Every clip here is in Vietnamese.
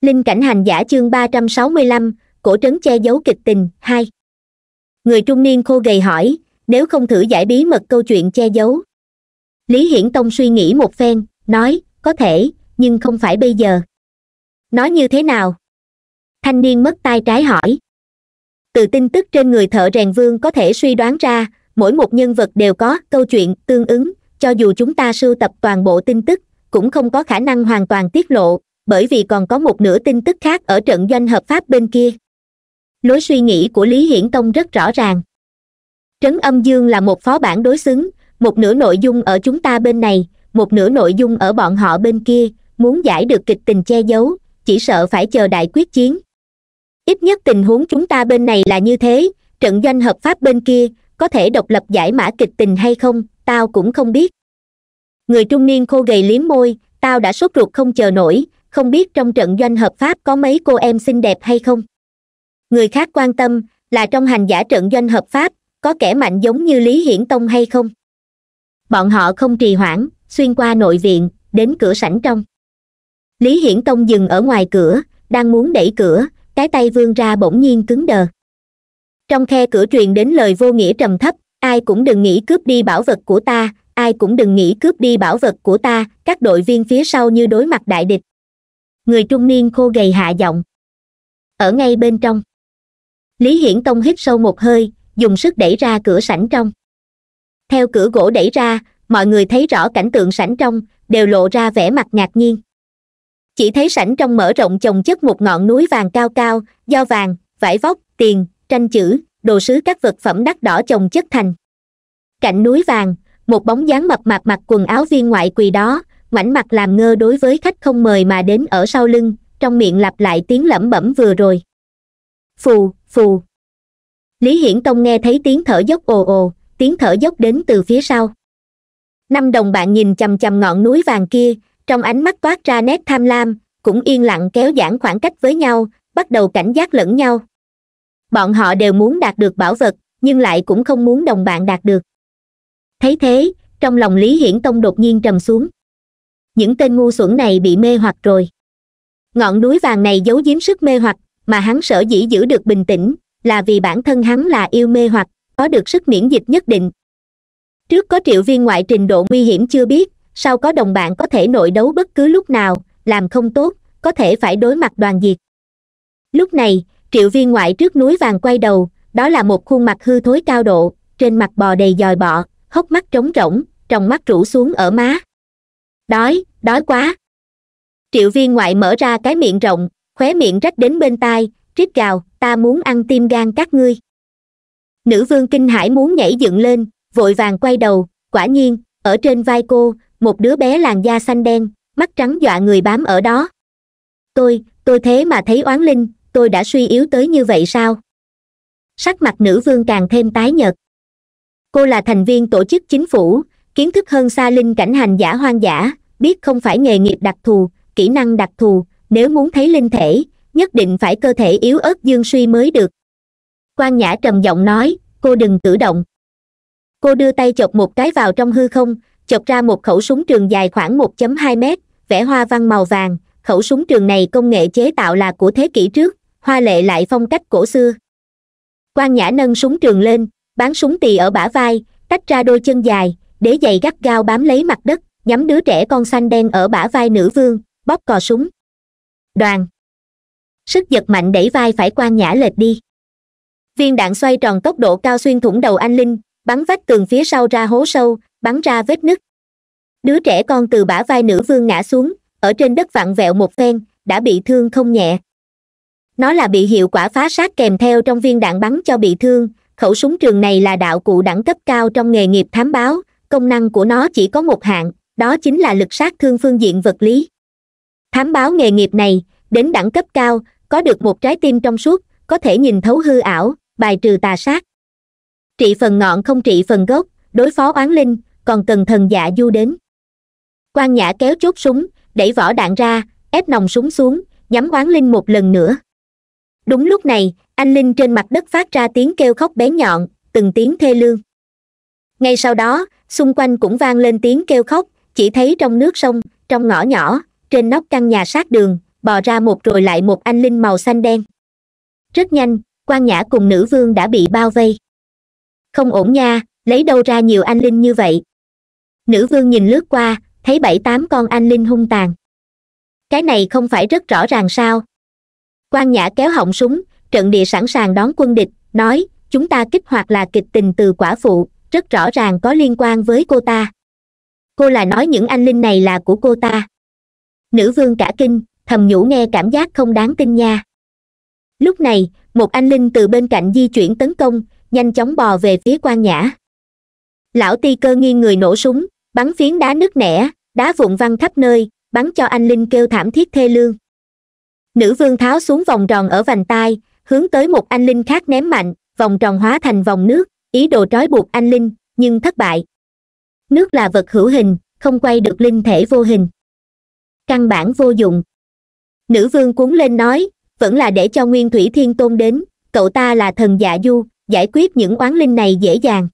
linh cảnh hành giả chương ba trăm sáu mươi lăm cổ trấn che giấu kịch tình hai người trung niên khô gầy hỏi nếu không thử giải bí mật câu chuyện che giấu lý hiển tông suy nghĩ một phen nói có thể nhưng không phải bây giờ nói như thế nào thanh niên mất tay trái hỏi từ tin tức trên người thợ rèn vương có thể suy đoán ra mỗi một nhân vật đều có câu chuyện tương ứng cho dù chúng ta sưu tập toàn bộ tin tức cũng không có khả năng hoàn toàn tiết lộ bởi vì còn có một nửa tin tức khác ở trận doanh hợp pháp bên kia lối suy nghĩ của lý hiển tông rất rõ ràng trấn âm dương là một phó bản đối xứng một nửa nội dung ở chúng ta bên này một nửa nội dung ở bọn họ bên kia muốn giải được kịch tình che giấu chỉ sợ phải chờ đại quyết chiến ít nhất tình huống chúng ta bên này là như thế trận doanh hợp pháp bên kia có thể độc lập giải mã kịch tình hay không tao cũng không biết người trung niên khô gầy liếm môi tao đã sốt ruột không chờ nổi không biết trong trận doanh hợp pháp có mấy cô em xinh đẹp hay không người khác quan tâm là trong hành giả trận doanh hợp pháp có kẻ mạnh giống như lý hiển tông hay không bọn họ không trì hoãn xuyên qua nội viện đến cửa sảnh trong lý hiển tông dừng ở ngoài cửa đang muốn đẩy cửa cái tay vươn ra bỗng nhiên cứng đờ trong khe cửa truyền đến lời vô nghĩa trầm thấp ai cũng đừng nghĩ cướp đi bảo vật của ta ai cũng đừng nghĩ cướp đi bảo vật của ta các đội viên phía sau như đối mặt đại địch người trung niên khô gầy hạ giọng ở ngay bên trong lý hiển tông hít sâu một hơi dùng sức đẩy ra cửa sảnh trong theo cửa gỗ đẩy ra mọi người thấy rõ cảnh tượng sảnh trong đều lộ ra vẻ mặt ngạc nhiên chỉ thấy sảnh trong mở rộng chồng chất một ngọn núi vàng cao cao do vàng vải vóc tiền tranh chữ đồ sứ các vật phẩm đắt đỏ chồng chất thành cạnh núi vàng một bóng dáng mập mạp mặc quần áo viên ngoại quỳ đó ngoảnh mặt làm ngơ đối với khách không mời mà đến ở sau lưng trong miệng lặp lại tiếng lẩm bẩm vừa rồi phù phù lý hiển tông nghe thấy tiếng thở dốc ồ ồ tiếng thở dốc đến từ phía sau năm đồng bạn nhìn chầm chầm ngọn núi vàng kia trong ánh mắt toát ra nét tham lam cũng yên lặng kéo giãn khoảng cách với nhau bắt đầu cảnh giác lẫn nhau bọn họ đều muốn đạt được bảo vật nhưng lại cũng không muốn đồng bạn đạt được thấy thế trong lòng lý hiển tông đột nhiên trầm xuống những tên ngu xuẩn này bị mê hoặc rồi ngọn núi vàng này giấu giếm sức mê hoặc mà hắn sở dĩ giữ được bình tĩnh là vì bản thân hắn là yêu mê hoặc có được sức miễn dịch nhất định trước có triệu viên ngoại trình độ nguy hiểm chưa biết sau có đồng bạn có thể nội đấu bất cứ lúc nào làm không tốt có thể phải đối mặt đoàn diệt lúc này triệu viên ngoại trước núi vàng quay đầu đó là một khuôn mặt hư thối cao độ trên mặt bò đầy dòi bọ hốc mắt trống rỗng trong mắt rũ xuống ở má đói đói quá triệu viên ngoại mở ra cái miệng rộng khóe miệng rách đến bên tai rít gào ta muốn ăn tim gan các ngươi nữ vương kinh hãi muốn nhảy dựng lên vội vàng quay đầu quả nhiên ở trên vai cô một đứa bé làn da xanh đen mắt trắng dọa người bám ở đó tôi tôi thế mà thấy oán linh tôi đã suy yếu tới như vậy sao sắc mặt nữ vương càng thêm tái nhợt cô là thành viên tổ chức chính phủ kiến thức hơn xa linh cảnh hành giả hoang dã biết không phải nghề nghiệp đặc thù kỹ năng đặc thù nếu muốn thấy linh thể nhất định phải cơ thể yếu ớt dương suy mới được quan nhã trầm giọng nói cô đừng tự động cô đưa tay chọc một cái vào trong hư không chọc ra một khẩu súng trường dài khoảng 1.2 mét vẽ hoa văn màu vàng khẩu súng trường này công nghệ chế tạo là của thế kỷ trước hoa lệ lại phong cách cổ xưa quan nhã nâng súng trường lên bắn súng tỳ ở bả vai tách ra đôi chân dài đế giày gắt gao bám lấy mặt đất nhắm đứa trẻ con xanh đen ở bả vai nữ vương bóp cò súng đoàn sức giật mạnh đẩy vai phải quan nhã lệch đi viên đạn xoay tròn tốc độ cao xuyên thủng đầu anh linh bắn vách tường phía sau ra hố sâu bắn ra vết nứt đứa trẻ con từ bả vai nữ vương ngã xuống ở trên đất vặn vẹo một phen đã bị thương không nhẹ nó là bị hiệu quả phá sát kèm theo trong viên đạn bắn cho bị thương khẩu súng trường này là đạo cụ đẳng cấp cao trong nghề nghiệp thám báo công năng của nó chỉ có một hạn đó chính là lực sát thương phương diện vật lý thám báo nghề nghiệp này đến đẳng cấp cao có được một trái tim trong suốt có thể nhìn thấu hư ảo bài trừ tà sát trị phần ngọn không trị phần gốc đối phó oán linh còn cần thần dạ du đến quan nhã kéo chốt súng đẩy vỏ đạn ra ép nòng súng xuống nhắm oán linh một lần nữa đúng lúc này anh linh trên mặt đất phát ra tiếng kêu khóc bé nhọn từng tiếng thê lương ngay sau đó xung quanh cũng vang lên tiếng kêu khóc chỉ thấy trong nước sông trong ngõ nhỏ trên nóc căn nhà sát đường bò ra một rồi lại một anh linh màu xanh đen rất nhanh quan nhã cùng nữ vương đã bị bao vây không ổn nha lấy đâu ra nhiều anh linh như vậy nữ vương nhìn lướt qua thấy bảy tám con anh linh hung tàn cái này không phải rất rõ ràng sao quan nhã kéo họng súng trận địa sẵn sàng đón quân địch nói chúng ta kích hoạt là kịch tình từ quả phụ rất rõ ràng có liên quan với cô ta cô là nói những anh linh này là của cô ta nữ vương cả kinh thầm nhủ nghe cảm giác không đáng tin nha lúc này một anh linh từ bên cạnh di chuyển tấn công nhanh chóng bò về phía quan nhã lão ti cơ nghiêng người nổ súng bắn phiến đá nứt nẻ đá vụn văng khắp nơi bắn cho anh linh kêu thảm thiết thê lương nữ vương tháo xuống vòng tròn ở vành tai hướng tới một anh linh khác ném mạnh vòng tròn hóa thành vòng nước ý đồ trói buộc anh linh nhưng thất bại nước là vật hữu hình không quay được linh thể vô hình căn bản vô dụng nữ vương cuốn lên nói vẫn là để cho nguyên thủy thiên tôn đến cậu ta là thần dạ du giải quyết những oán linh này dễ dàng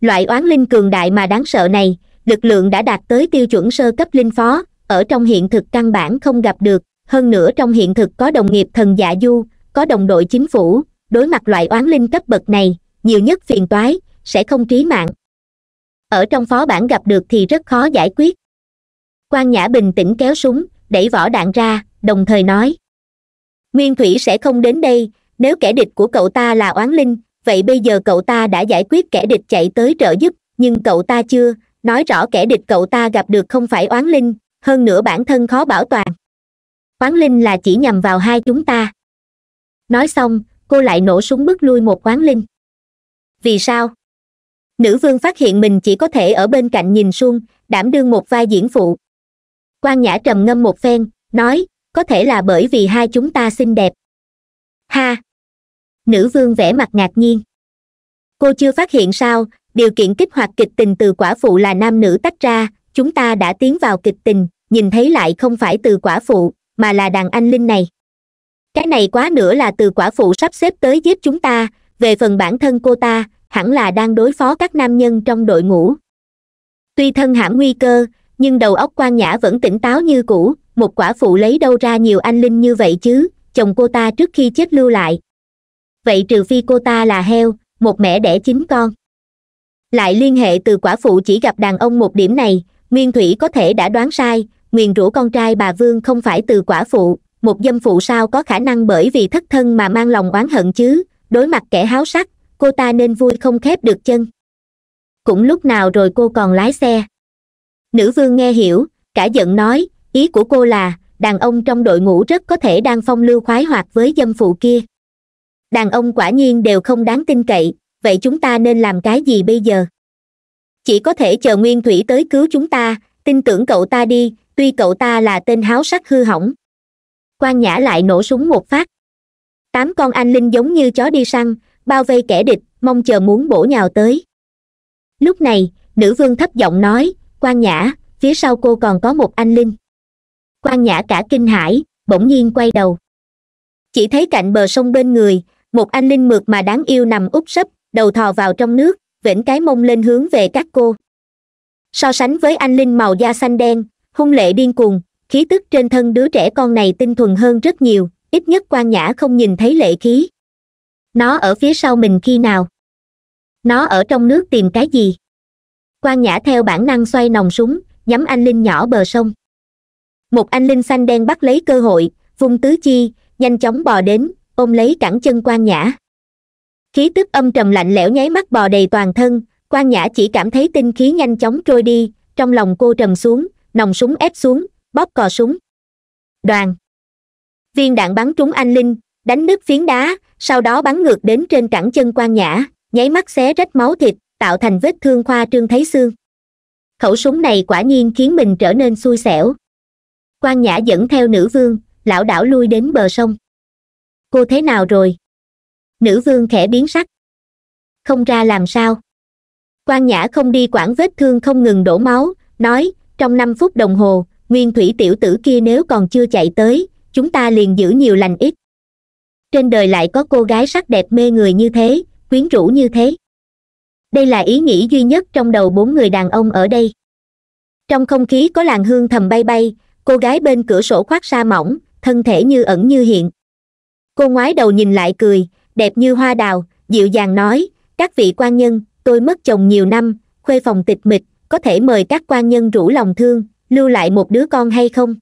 loại oán linh cường đại mà đáng sợ này lực lượng đã đạt tới tiêu chuẩn sơ cấp linh phó ở trong hiện thực căn bản không gặp được hơn nữa trong hiện thực có đồng nghiệp thần dạ du có đồng đội chính phủ đối mặt loại oán linh cấp bậc này nhiều nhất phiền toái sẽ không trí mạng ở trong phó bản gặp được thì rất khó giải quyết quan nhã bình tĩnh kéo súng đẩy vỏ đạn ra đồng thời nói nguyên thủy sẽ không đến đây nếu kẻ địch của cậu ta là oán linh vậy bây giờ cậu ta đã giải quyết kẻ địch chạy tới trợ giúp nhưng cậu ta chưa nói rõ kẻ địch cậu ta gặp được không phải oán linh hơn nữa bản thân khó bảo toàn oán linh là chỉ nhằm vào hai chúng ta nói xong cô lại nổ súng bước lui một oán linh vì sao nữ vương phát hiện mình chỉ có thể ở bên cạnh nhìn suông đảm đương một vai diễn phụ quan nhã trầm ngâm một phen nói có thể là bởi vì hai chúng ta xinh đẹp ha nữ vương vẻ mặt ngạc nhiên cô chưa phát hiện sao điều kiện kích hoạt kịch tình từ quả phụ là nam nữ tách ra chúng ta đã tiến vào kịch tình nhìn thấy lại không phải từ quả phụ mà là đàn anh linh này cái này quá nữa là từ quả phụ sắp xếp tới giết chúng ta về phần bản thân cô ta hẳn là đang đối phó các nam nhân trong đội ngũ tuy thân hãm nguy cơ nhưng đầu óc quan nhã vẫn tỉnh táo như cũ một quả phụ lấy đâu ra nhiều anh linh như vậy chứ chồng cô ta trước khi chết lưu lại vậy trừ phi cô ta là heo một mẹ đẻ chín con lại liên hệ từ quả phụ chỉ gặp đàn ông một điểm này nguyên thủy có thể đã đoán sai nguyền rủa con trai bà vương không phải từ quả phụ một dâm phụ sao có khả năng bởi vì thất thân mà mang lòng oán hận chứ đối mặt kẻ háo sắc cô ta nên vui không khép được chân cũng lúc nào rồi cô còn lái xe nữ vương nghe hiểu cả giận nói ý của cô là đàn ông trong đội ngũ rất có thể đang phong lưu khoái hoạt với dâm phụ kia đàn ông quả nhiên đều không đáng tin cậy vậy chúng ta nên làm cái gì bây giờ chỉ có thể chờ nguyên thủy tới cứu chúng ta tin tưởng cậu ta đi tuy cậu ta là tên háo sắc hư hỏng quan nhã lại nổ súng một phát tám con anh linh giống như chó đi săn bao vây kẻ địch mong chờ muốn bổ nhào tới lúc này nữ vương thấp giọng nói quan nhã phía sau cô còn có một anh linh quan nhã cả kinh hãi bỗng nhiên quay đầu chỉ thấy cạnh bờ sông bên người một anh linh mượt mà đáng yêu nằm úp sấp đầu thò vào trong nước vểnh cái mông lên hướng về các cô so sánh với anh linh màu da xanh đen hung lệ điên cuồng khí tức trên thân đứa trẻ con này tinh thuần hơn rất nhiều ít nhất quan nhã không nhìn thấy lệ khí nó ở phía sau mình khi nào nó ở trong nước tìm cái gì quan nhã theo bản năng xoay nòng súng nhắm anh linh nhỏ bờ sông một anh linh xanh đen bắt lấy cơ hội vung tứ chi nhanh chóng bò đến ôm lấy cẳng chân quan nhã khí tức âm trầm lạnh lẽo nháy mắt bò đầy toàn thân quan nhã chỉ cảm thấy tinh khí nhanh chóng trôi đi trong lòng cô trầm xuống nòng súng ép xuống bóp cò súng đoàn viên đạn bắn trúng anh linh đánh nứt phiến đá sau đó bắn ngược đến trên cẳng chân quan nhã nháy mắt xé rách máu thịt tạo thành vết thương khoa trương thấy xương khẩu súng này quả nhiên khiến mình trở nên xui xẻo quan nhã dẫn theo nữ vương lão đảo lui đến bờ sông cô thế nào rồi nữ vương khẽ biến sắc không ra làm sao quan nhã không đi quản vết thương không ngừng đổ máu nói trong năm phút đồng hồ nguyên thủy tiểu tử kia nếu còn chưa chạy tới chúng ta liền giữ nhiều lành ít trên đời lại có cô gái sắc đẹp mê người như thế quyến rũ như thế đây là ý nghĩ duy nhất trong đầu bốn người đàn ông ở đây trong không khí có làn hương thầm bay bay cô gái bên cửa sổ khoác sa mỏng thân thể như ẩn như hiện cô ngoái đầu nhìn lại cười đẹp như hoa đào dịu dàng nói các vị quan nhân tôi mất chồng nhiều năm khuê phòng tịch mịch có thể mời các quan nhân rủ lòng thương lưu lại một đứa con hay không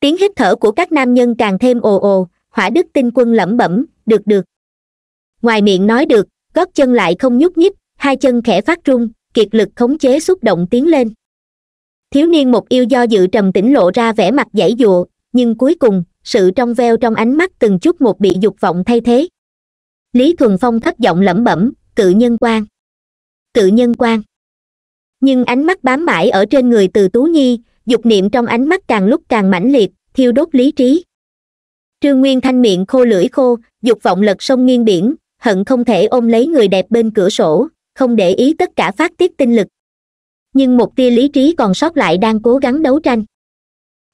tiếng hít thở của các nam nhân càng thêm ồ ồ hỏa đức tinh quân lẩm bẩm được được ngoài miệng nói được gót chân lại không nhúc nhích hai chân khẽ phát rung, kiệt lực khống chế xúc động tiến lên thiếu niên một yêu do dự trầm tĩnh lộ ra vẻ mặt dãy dụa nhưng cuối cùng sự trong veo trong ánh mắt từng chút một bị dục vọng thay thế lý thuần phong thất giọng lẩm bẩm cự nhân quan cự nhân quan nhưng ánh mắt bám mãi ở trên người từ tú nhi dục niệm trong ánh mắt càng lúc càng mãnh liệt thiêu đốt lý trí trương nguyên thanh miệng khô lưỡi khô dục vọng lật sông nghiêng biển hận không thể ôm lấy người đẹp bên cửa sổ không để ý tất cả phát tiết tinh lực nhưng một tia lý trí còn sót lại đang cố gắng đấu tranh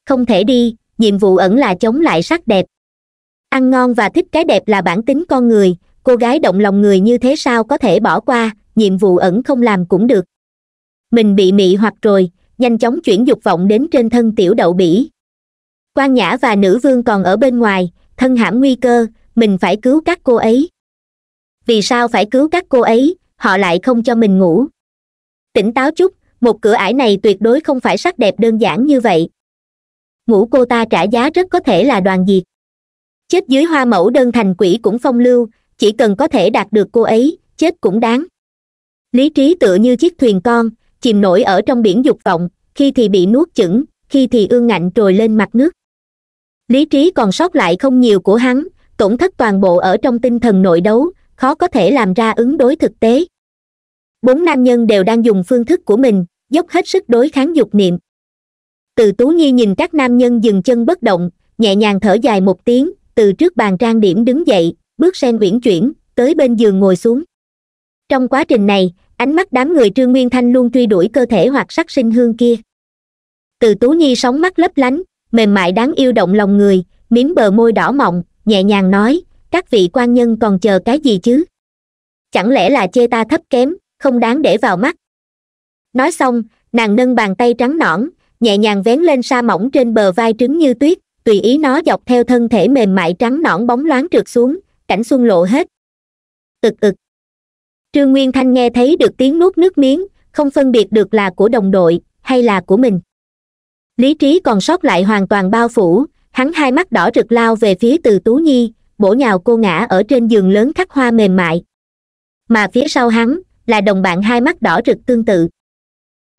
không thể đi nhiệm vụ ẩn là chống lại sắc đẹp ăn ngon và thích cái đẹp là bản tính con người cô gái động lòng người như thế sao có thể bỏ qua nhiệm vụ ẩn không làm cũng được mình bị mị hoặc rồi nhanh chóng chuyển dục vọng đến trên thân tiểu đậu bỉ quan nhã và nữ vương còn ở bên ngoài thân hãm nguy cơ mình phải cứu các cô ấy vì sao phải cứu các cô ấy họ lại không cho mình ngủ tỉnh táo chút một cửa ải này tuyệt đối không phải sắc đẹp đơn giản như vậy ngủ cô ta trả giá rất có thể là đoàn diệt chết dưới hoa mẫu đơn thành quỷ cũng phong lưu chỉ cần có thể đạt được cô ấy chết cũng đáng lý trí tựa như chiếc thuyền con chìm nổi ở trong biển dục vọng khi thì bị nuốt chửng khi thì ương ngạnh trồi lên mặt nước lý trí còn sót lại không nhiều của hắn tổn thất toàn bộ ở trong tinh thần nội đấu khó có thể làm ra ứng đối thực tế bốn nam nhân đều đang dùng phương thức của mình dốc hết sức đối kháng dục niệm từ tú nhi nhìn các nam nhân dừng chân bất động nhẹ nhàng thở dài một tiếng từ trước bàn trang điểm đứng dậy bước sen uyển chuyển tới bên giường ngồi xuống trong quá trình này ánh mắt đám người trương nguyên thanh luôn truy đuổi cơ thể hoặc sắc sinh hương kia từ tú nhi sóng mắt lấp lánh mềm mại đáng yêu động lòng người miếng bờ môi đỏ mọng nhẹ nhàng nói các vị quan nhân còn chờ cái gì chứ chẳng lẽ là chê ta thấp kém không đáng để vào mắt nói xong nàng nâng bàn tay trắng nõn nhẹ nhàng vén lên sa mỏng trên bờ vai trứng như tuyết tùy ý nó dọc theo thân thể mềm mại trắng nõn bóng loáng trượt xuống cảnh xuân lộ hết ực ực trương nguyên thanh nghe thấy được tiếng nuốt nước miếng không phân biệt được là của đồng đội hay là của mình lý trí còn sót lại hoàn toàn bao phủ hắn hai mắt đỏ rực lao về phía từ tú nhi bổ nhào cô ngã ở trên giường lớn khắc hoa mềm mại mà phía sau hắn là đồng bạn hai mắt đỏ rực tương tự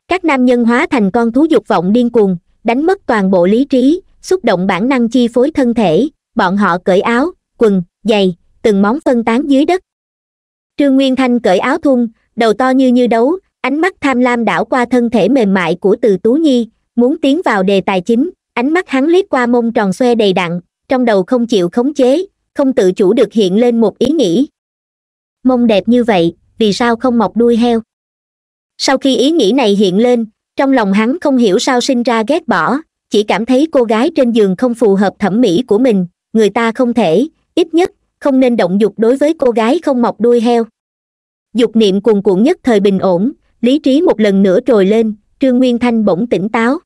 các nam nhân hóa thành con thú dục vọng điên cuồng đánh mất toàn bộ lý trí xúc động bản năng chi phối thân thể bọn họ cởi áo quần giày từng móng phân tán dưới đất trương nguyên thanh cởi áo thun đầu to như như đấu ánh mắt tham lam đảo qua thân thể mềm mại của từ tú nhi muốn tiến vào đề tài chính ánh mắt hắn liếc qua mông tròn xoe đầy đặn trong đầu không chịu khống chế không tự chủ được hiện lên một ý nghĩ mông đẹp như vậy vì sao không mọc đuôi heo sau khi ý nghĩ này hiện lên trong lòng hắn không hiểu sao sinh ra ghét bỏ chỉ cảm thấy cô gái trên giường không phù hợp thẩm mỹ của mình người ta không thể ít nhất không nên động dục đối với cô gái không mọc đuôi heo dục niệm cuồn cuộn nhất thời bình ổn lý trí một lần nữa trồi lên trương nguyên thanh bỗng tỉnh táo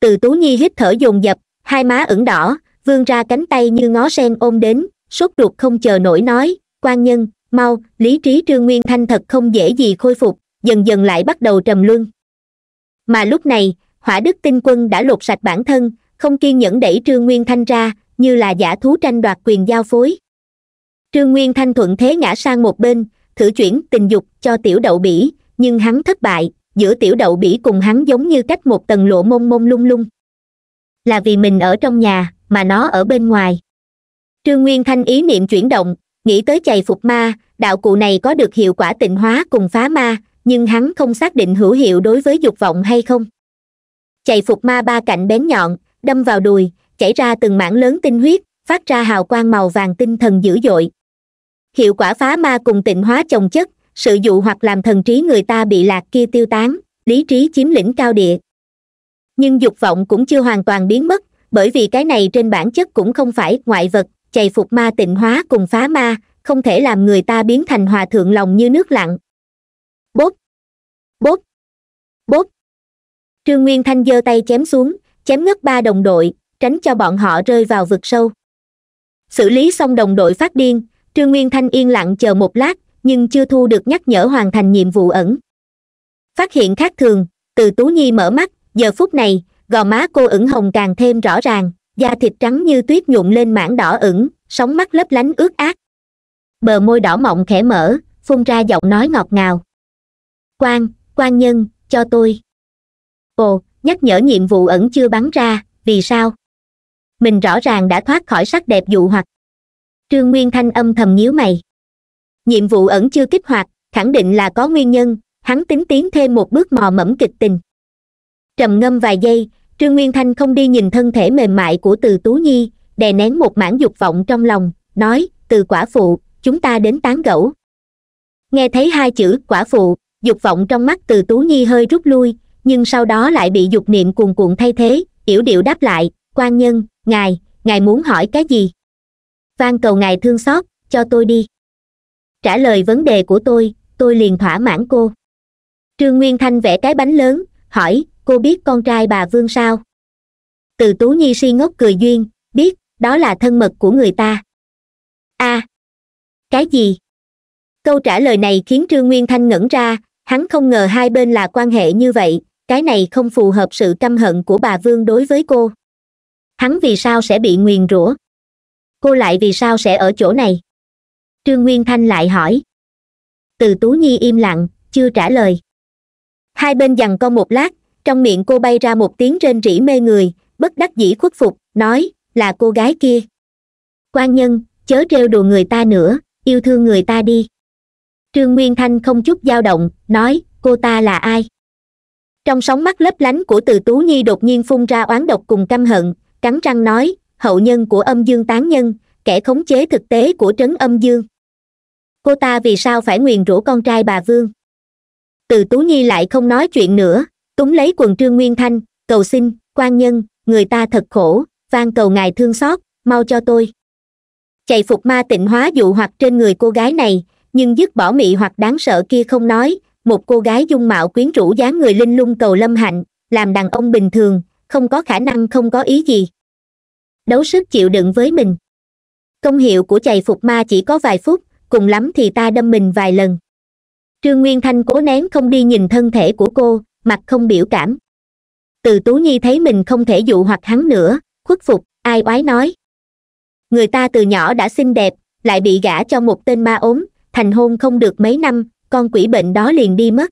từ tú nhi hít thở dồn dập hai má ửng đỏ vươn ra cánh tay như ngó sen ôm đến sốt ruột không chờ nổi nói quan nhân mau lý trí trương nguyên thanh thật không dễ gì khôi phục dần dần lại bắt đầu trầm luân mà lúc này hỏa đức tinh quân đã lột sạch bản thân không kiên nhẫn đẩy trương nguyên thanh ra như là giả thú tranh đoạt quyền giao phối trương nguyên thanh thuận thế ngã sang một bên thử chuyển tình dục cho tiểu đậu bỉ nhưng hắn thất bại giữa tiểu đậu bỉ cùng hắn giống như cách một tầng lộ mông mông lung lung là vì mình ở trong nhà mà nó ở bên ngoài trương nguyên thanh ý niệm chuyển động nghĩ tới chày phục ma đạo cụ này có được hiệu quả tịnh hóa cùng phá ma nhưng hắn không xác định hữu hiệu đối với dục vọng hay không chày phục ma ba cạnh bén nhọn đâm vào đùi chảy ra từng mảng lớn tinh huyết phát ra hào quang màu vàng tinh thần dữ dội hiệu quả phá ma cùng tịnh hóa chồng chất sự dụ hoặc làm thần trí người ta bị lạc kia tiêu tán lý trí chiếm lĩnh cao địa nhưng dục vọng cũng chưa hoàn toàn biến mất bởi vì cái này trên bản chất cũng không phải ngoại vật chày phục ma tịnh hóa cùng phá ma không thể làm người ta biến thành hòa thượng lòng như nước lặng bốp bốp bốp trương nguyên thanh giơ tay chém xuống chém ngất ba đồng đội tránh cho bọn họ rơi vào vực sâu xử lý xong đồng đội phát điên trương nguyên thanh yên lặng chờ một lát nhưng chưa thu được nhắc nhở hoàn thành nhiệm vụ ẩn phát hiện khác thường từ tú nhi mở mắt giờ phút này gò má cô ửng hồng càng thêm rõ ràng da thịt trắng như tuyết nhuộm lên mảng đỏ ửng sóng mắt lấp lánh ướt át bờ môi đỏ mọng khẽ mở phun ra giọng nói ngọt ngào quan quan nhân cho tôi ồ nhắc nhở nhiệm vụ ẩn chưa bắn ra vì sao mình rõ ràng đã thoát khỏi sắc đẹp dụ hoặc trương nguyên thanh âm thầm nhíu mày nhiệm vụ ẩn chưa kích hoạt khẳng định là có nguyên nhân hắn tính tiến thêm một bước mò mẫm kịch tình trầm ngâm vài giây trương nguyên thanh không đi nhìn thân thể mềm mại của từ tú nhi đè nén một mảng dục vọng trong lòng nói từ quả phụ chúng ta đến tán gẫu nghe thấy hai chữ quả phụ dục vọng trong mắt từ tú nhi hơi rút lui nhưng sau đó lại bị dục niệm cuồn cuộn thay thế yểu điệu đáp lại quan nhân ngài ngài muốn hỏi cái gì van cầu ngài thương xót cho tôi đi trả lời vấn đề của tôi tôi liền thỏa mãn cô trương nguyên thanh vẽ cái bánh lớn hỏi cô biết con trai bà vương sao từ tú nhi si ngốc cười duyên biết đó là thân mật của người ta a à, cái gì câu trả lời này khiến trương nguyên thanh ngẩn ra hắn không ngờ hai bên là quan hệ như vậy cái này không phù hợp sự căm hận của bà vương đối với cô hắn vì sao sẽ bị nguyền rủa cô lại vì sao sẽ ở chỗ này trương nguyên thanh lại hỏi từ tú nhi im lặng chưa trả lời hai bên dằn co một lát trong miệng cô bay ra một tiếng rên rỉ mê người bất đắc dĩ khuất phục nói là cô gái kia quan nhân chớ trêu đùa người ta nữa yêu thương người ta đi trương nguyên thanh không chút dao động nói cô ta là ai trong sóng mắt lấp lánh của từ tú nhi đột nhiên phun ra oán độc cùng căm hận cắn răng nói hậu nhân của âm dương tán nhân kẻ khống chế thực tế của trấn âm dương cô ta vì sao phải nguyền rủa con trai bà vương từ tú nhi lại không nói chuyện nữa túng lấy quần trương nguyên thanh cầu xin quan nhân người ta thật khổ van cầu ngài thương xót mau cho tôi chạy phục ma tịnh hóa dụ hoặc trên người cô gái này nhưng dứt bỏ mị hoặc đáng sợ kia không nói một cô gái dung mạo quyến rũ dáng người linh lung cầu lâm hạnh làm đàn ông bình thường không có khả năng không có ý gì đấu sức chịu đựng với mình công hiệu của chày phục ma chỉ có vài phút cùng lắm thì ta đâm mình vài lần trương nguyên thanh cố nén không đi nhìn thân thể của cô mặt không biểu cảm từ tú nhi thấy mình không thể dụ hoặc hắn nữa khuất phục ai oái nói người ta từ nhỏ đã xinh đẹp lại bị gả cho một tên ma ốm thành hôn không được mấy năm con quỷ bệnh đó liền đi mất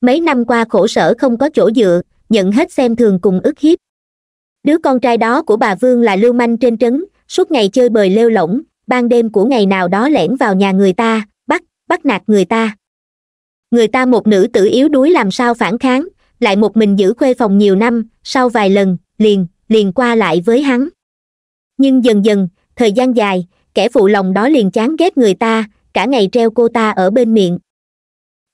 mấy năm qua khổ sở không có chỗ dựa nhận hết xem thường cùng ức hiếp đứa con trai đó của bà vương là lưu manh trên trấn suốt ngày chơi bời lêu lỏng ban đêm của ngày nào đó lẻn vào nhà người ta bắt bắt nạt người ta người ta một nữ tử yếu đuối làm sao phản kháng lại một mình giữ khuê phòng nhiều năm sau vài lần liền liền qua lại với hắn nhưng dần dần thời gian dài kẻ phụ lòng đó liền chán ghét người ta cả ngày treo cô ta ở bên miệng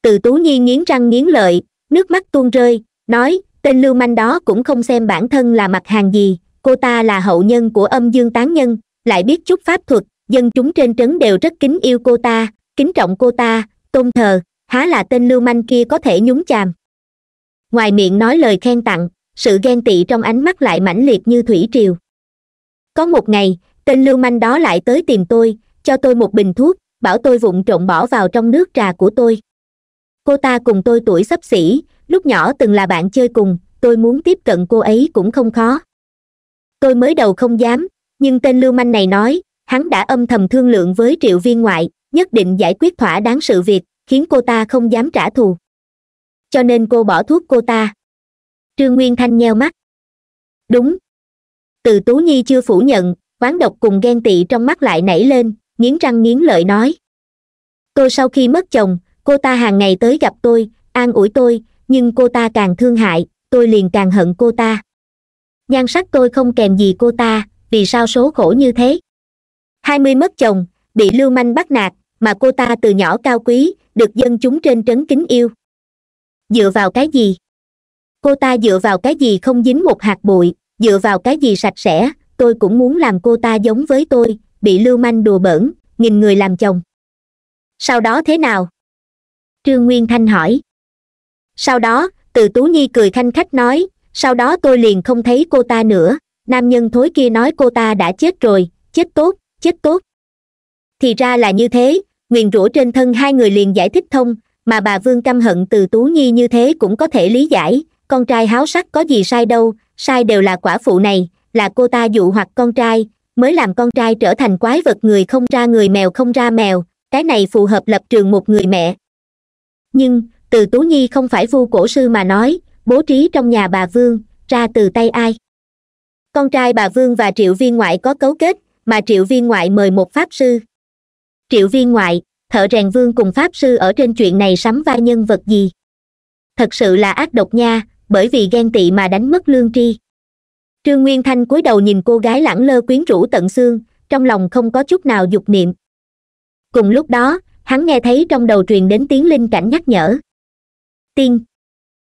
từ tú nhi nghiến răng nghiến lợi nước mắt tuôn rơi nói tên lưu manh đó cũng không xem bản thân là mặt hàng gì cô ta là hậu nhân của âm dương tán nhân lại biết chút pháp thuật dân chúng trên trấn đều rất kính yêu cô ta kính trọng cô ta tôn thờ há là tên lưu manh kia có thể nhúng chàm ngoài miệng nói lời khen tặng sự ghen tị trong ánh mắt lại mãnh liệt như thủy triều có một ngày tên lưu manh đó lại tới tìm tôi cho tôi một bình thuốc bảo tôi vụng trộn bỏ vào trong nước trà của tôi cô ta cùng tôi tuổi xấp xỉ lúc nhỏ từng là bạn chơi cùng tôi muốn tiếp cận cô ấy cũng không khó tôi mới đầu không dám nhưng tên lưu manh này nói hắn đã âm thầm thương lượng với triệu viên ngoại nhất định giải quyết thỏa đáng sự việc khiến cô ta không dám trả thù cho nên cô bỏ thuốc cô ta trương nguyên thanh nheo mắt đúng từ tú nhi chưa phủ nhận oán độc cùng ghen tị trong mắt lại nảy lên nghiến răng nghiến lợi nói tôi sau khi mất chồng cô ta hàng ngày tới gặp tôi an ủi tôi nhưng cô ta càng thương hại tôi liền càng hận cô ta nhan sắc tôi không kèm gì cô ta vì sao số khổ như thế hai mươi mất chồng bị lưu manh bắt nạt mà cô ta từ nhỏ cao quý được dân chúng trên trấn kính yêu dựa vào cái gì cô ta dựa vào cái gì không dính một hạt bụi dựa vào cái gì sạch sẽ tôi cũng muốn làm cô ta giống với tôi bị lưu manh đùa bỡn nghìn người làm chồng sau đó thế nào trương nguyên thanh hỏi sau đó từ tú nhi cười thanh khách nói sau đó tôi liền không thấy cô ta nữa nam nhân thối kia nói cô ta đã chết rồi chết tốt chết tốt thì ra là như thế nguyền rủa trên thân hai người liền giải thích thông mà bà vương căm hận từ tú nhi như thế cũng có thể lý giải con trai háo sắc có gì sai đâu sai đều là quả phụ này là cô ta dụ hoặc con trai mới làm con trai trở thành quái vật người không ra người mèo không ra mèo cái này phù hợp lập trường một người mẹ nhưng từ tú nhi không phải vu cổ sư mà nói bố trí trong nhà bà vương ra từ tay ai con trai bà vương và triệu viên ngoại có cấu kết mà triệu viên ngoại mời một pháp sư triệu viên ngoại thợ rèn vương cùng pháp sư ở trên chuyện này sắm vai nhân vật gì thật sự là ác độc nha bởi vì ghen tị mà đánh mất lương tri trương nguyên thanh cúi đầu nhìn cô gái lẳng lơ quyến rũ tận xương trong lòng không có chút nào dục niệm cùng lúc đó hắn nghe thấy trong đầu truyền đến tiếng linh cảnh nhắc nhở tiên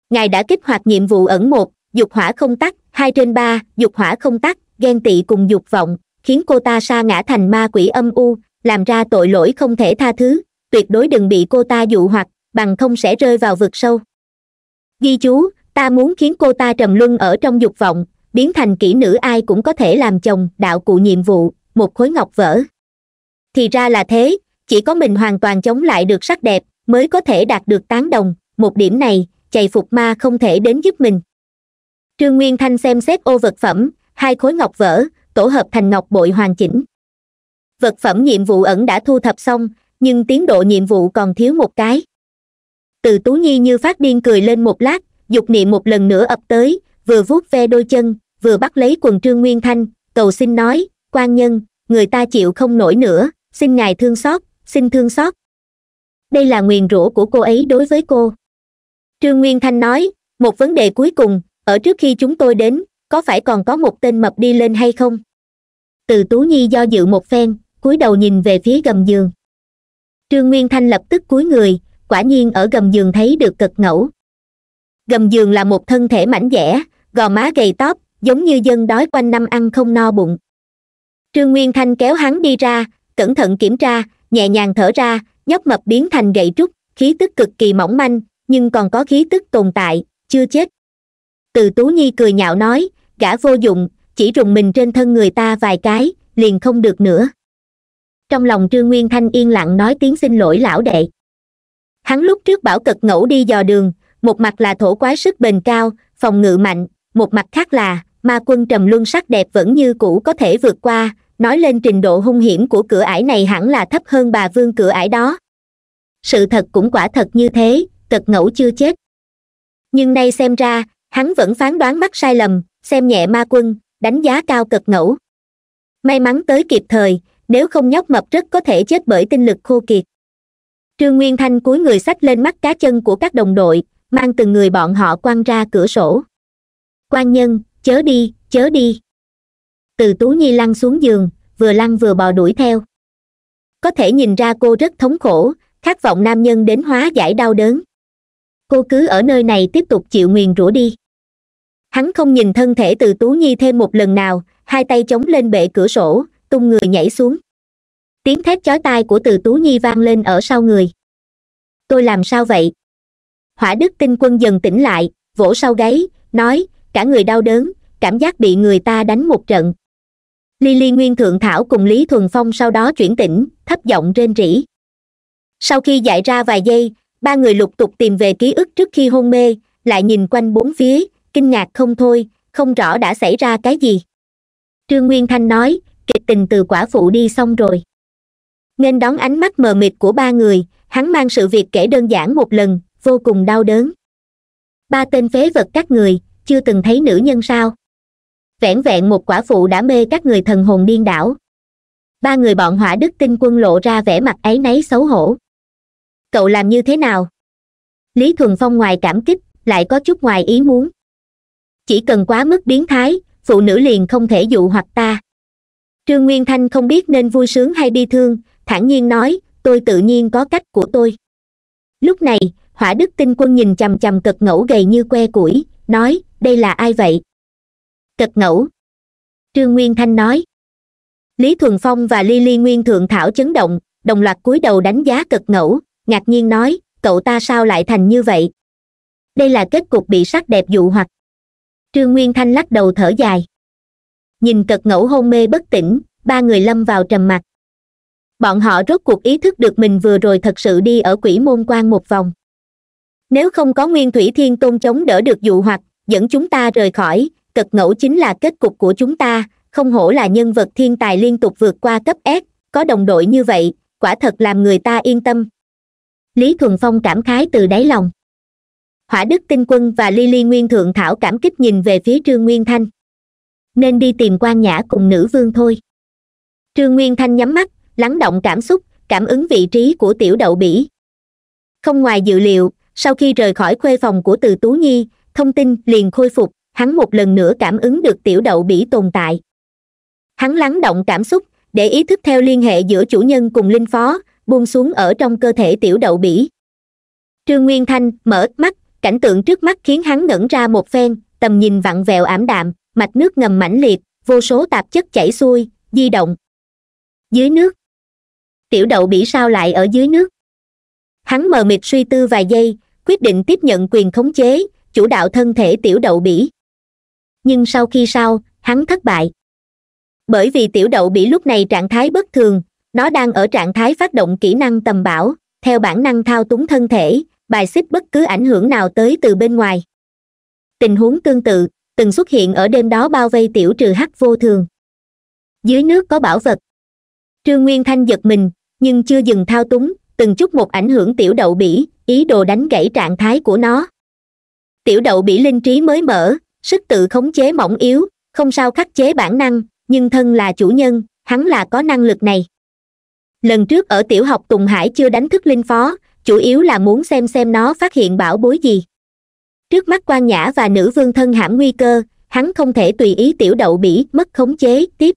ngài đã kích hoạt nhiệm vụ ẩn một dục hỏa không tắt hai trên ba dục hỏa không tắt ghen tị cùng dục vọng khiến cô ta sa ngã thành ma quỷ âm u làm ra tội lỗi không thể tha thứ tuyệt đối đừng bị cô ta dụ hoặc bằng không sẽ rơi vào vực sâu ghi chú ta muốn khiến cô ta trầm luân ở trong dục vọng biến thành kỹ nữ ai cũng có thể làm chồng đạo cụ nhiệm vụ một khối ngọc vỡ thì ra là thế chỉ có mình hoàn toàn chống lại được sắc đẹp mới có thể đạt được tán đồng một điểm này chạy phục ma không thể đến giúp mình trương nguyên thanh xem xét ô vật phẩm hai khối ngọc vỡ tổ hợp thành ngọc bội hoàn chỉnh vật phẩm nhiệm vụ ẩn đã thu thập xong nhưng tiến độ nhiệm vụ còn thiếu một cái từ tú nhi như phát điên cười lên một lát dục niệm một lần nữa ập tới vừa vuốt ve đôi chân vừa bắt lấy quần trương nguyên thanh cầu xin nói quan nhân người ta chịu không nổi nữa xin ngài thương xót xin thương xót đây là nguyền rủa của cô ấy đối với cô trương nguyên thanh nói một vấn đề cuối cùng ở trước khi chúng tôi đến có phải còn có một tên mập đi lên hay không từ tú nhi do dự một phen cúi đầu nhìn về phía gầm giường trương nguyên thanh lập tức cúi người quả nhiên ở gầm giường thấy được cực ngẫu gầm giường là một thân thể mảnh dẻ gò má gầy tóp giống như dân đói quanh năm ăn không no bụng trương nguyên thanh kéo hắn đi ra cẩn thận kiểm tra nhẹ nhàng thở ra nhóc mập biến thành gậy trúc khí tức cực kỳ mỏng manh nhưng còn có khí tức tồn tại chưa chết từ tú nhi cười nhạo nói gã vô dụng chỉ rùng mình trên thân người ta vài cái liền không được nữa trong lòng trương nguyên thanh yên lặng nói tiếng xin lỗi lão đệ hắn lúc trước bảo cật ngẫu đi dò đường một mặt là thổ quái sức bền cao phòng ngự mạnh một mặt khác là ma quân trầm luân sắc đẹp vẫn như cũ có thể vượt qua nói lên trình độ hung hiểm của cửa ải này hẳn là thấp hơn bà vương cửa ải đó sự thật cũng quả thật như thế tật ngẫu chưa chết nhưng nay xem ra hắn vẫn phán đoán mắc sai lầm xem nhẹ ma quân đánh giá cao cật ngẫu may mắn tới kịp thời nếu không nhóc mập rất có thể chết bởi tinh lực khô kiệt trương nguyên thanh cúi người xách lên mắt cá chân của các đồng đội mang từng người bọn họ quăng ra cửa sổ quan nhân chớ đi chớ đi từ tú nhi lăn xuống giường vừa lăn vừa bò đuổi theo có thể nhìn ra cô rất thống khổ khát vọng nam nhân đến hóa giải đau đớn cô cứ ở nơi này tiếp tục chịu nguyền rủa đi hắn không nhìn thân thể từ tú nhi thêm một lần nào hai tay chống lên bệ cửa sổ tung người nhảy xuống tiếng thét chói tai của từ tú nhi vang lên ở sau người tôi làm sao vậy hỏa đức tinh quân dần tỉnh lại vỗ sau gáy nói cả người đau đớn cảm giác bị người ta đánh một trận lily nguyên thượng thảo cùng lý thuần phong sau đó chuyển tỉnh thấp giọng rên rỉ sau khi dạy ra vài giây ba người lục tục tìm về ký ức trước khi hôn mê lại nhìn quanh bốn phía kinh ngạc không thôi không rõ đã xảy ra cái gì trương nguyên thanh nói kịch tình từ quả phụ đi xong rồi nên đón ánh mắt mờ mịt của ba người hắn mang sự việc kể đơn giản một lần vô cùng đau đớn ba tên phế vật các người chưa từng thấy nữ nhân sao vẹn vẹn một quả phụ đã mê các người thần hồn điên đảo ba người bọn hỏa đức tinh quân lộ ra vẻ mặt ấy nấy xấu hổ cậu làm như thế nào lý thuần phong ngoài cảm kích lại có chút ngoài ý muốn chỉ cần quá mức biến thái phụ nữ liền không thể dụ hoặc ta trương nguyên thanh không biết nên vui sướng hay bi thương thản nhiên nói tôi tự nhiên có cách của tôi lúc này hỏa đức tinh quân nhìn chằm chằm cực ngẫu gầy như que củi nói đây là ai vậy cực ngẫu trương nguyên thanh nói lý thuần phong và ly ly nguyên thượng thảo chấn động đồng loạt cúi đầu đánh giá cực ngẫu ngạc nhiên nói cậu ta sao lại thành như vậy đây là kết cục bị sắc đẹp dụ hoặc trương nguyên thanh lắc đầu thở dài nhìn cật ngẫu hôn mê bất tỉnh ba người lâm vào trầm mặc bọn họ rốt cuộc ý thức được mình vừa rồi thật sự đi ở quỷ môn quan một vòng nếu không có nguyên thủy thiên tôn chống đỡ được dụ hoặc dẫn chúng ta rời khỏi cật ngẫu chính là kết cục của chúng ta không hổ là nhân vật thiên tài liên tục vượt qua cấp s có đồng đội như vậy quả thật làm người ta yên tâm lý thuần phong cảm khái từ đáy lòng hỏa đức tinh quân và lily nguyên thượng thảo cảm kích nhìn về phía trương nguyên thanh nên đi tìm quan nhã cùng nữ vương thôi trương nguyên thanh nhắm mắt lắng động cảm xúc cảm ứng vị trí của tiểu đậu bỉ không ngoài dự liệu sau khi rời khỏi khuê phòng của từ tú nhi thông tin liền khôi phục hắn một lần nữa cảm ứng được tiểu đậu bỉ tồn tại hắn lắng động cảm xúc để ý thức theo liên hệ giữa chủ nhân cùng linh phó buông xuống ở trong cơ thể tiểu đậu bỉ trương nguyên thanh mở mắt cảnh tượng trước mắt khiến hắn ngẩn ra một phen tầm nhìn vặn vẹo ảm đạm mạch nước ngầm mãnh liệt vô số tạp chất chảy xuôi di động dưới nước tiểu đậu bỉ sao lại ở dưới nước hắn mờ mịt suy tư vài giây quyết định tiếp nhận quyền khống chế chủ đạo thân thể tiểu đậu bỉ nhưng sau khi sao hắn thất bại bởi vì tiểu đậu bỉ lúc này trạng thái bất thường nó đang ở trạng thái phát động kỹ năng tầm bảo theo bản năng thao túng thân thể bài xích bất cứ ảnh hưởng nào tới từ bên ngoài tình huống tương tự từng xuất hiện ở đêm đó bao vây tiểu trừ hắc vô thường dưới nước có bảo vật trương nguyên thanh giật mình nhưng chưa dừng thao túng từng chút một ảnh hưởng tiểu đậu bỉ ý đồ đánh gãy trạng thái của nó tiểu đậu bỉ linh trí mới mở sức tự khống chế mỏng yếu không sao khắc chế bản năng nhưng thân là chủ nhân hắn là có năng lực này lần trước ở tiểu học tùng hải chưa đánh thức linh phó chủ yếu là muốn xem xem nó phát hiện bảo bối gì trước mắt quan nhã và nữ vương thân hãm nguy cơ hắn không thể tùy ý tiểu đậu bỉ mất khống chế tiếp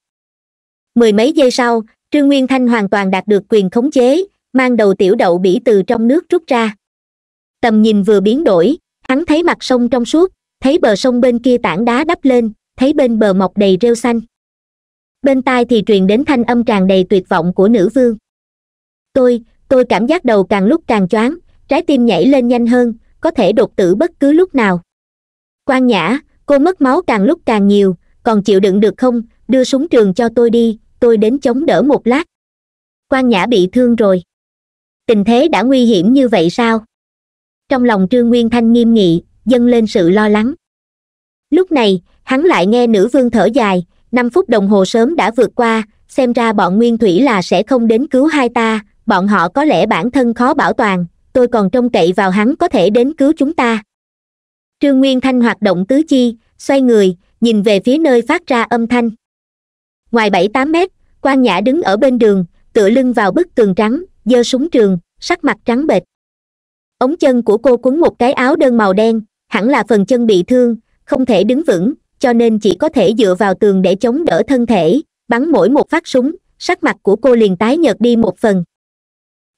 mười mấy giây sau trương nguyên thanh hoàn toàn đạt được quyền khống chế mang đầu tiểu đậu bỉ từ trong nước rút ra tầm nhìn vừa biến đổi hắn thấy mặt sông trong suốt thấy bờ sông bên kia tảng đá đắp lên thấy bên bờ mọc đầy rêu xanh bên tai thì truyền đến thanh âm tràn đầy tuyệt vọng của nữ vương tôi tôi cảm giác đầu càng lúc càng choáng trái tim nhảy lên nhanh hơn có thể đột tử bất cứ lúc nào quan nhã cô mất máu càng lúc càng nhiều còn chịu đựng được không đưa súng trường cho tôi đi tôi đến chống đỡ một lát quan nhã bị thương rồi tình thế đã nguy hiểm như vậy sao trong lòng trương nguyên thanh nghiêm nghị dâng lên sự lo lắng lúc này hắn lại nghe nữ vương thở dài năm phút đồng hồ sớm đã vượt qua xem ra bọn nguyên thủy là sẽ không đến cứu hai ta bọn họ có lẽ bản thân khó bảo toàn tôi còn trông cậy vào hắn có thể đến cứu chúng ta trương nguyên thanh hoạt động tứ chi xoay người nhìn về phía nơi phát ra âm thanh ngoài bảy tám mét quan nhã đứng ở bên đường tựa lưng vào bức tường trắng giơ súng trường sắc mặt trắng bệch ống chân của cô quấn một cái áo đơn màu đen hẳn là phần chân bị thương không thể đứng vững cho nên chỉ có thể dựa vào tường để chống đỡ thân thể bắn mỗi một phát súng sắc mặt của cô liền tái nhợt đi một phần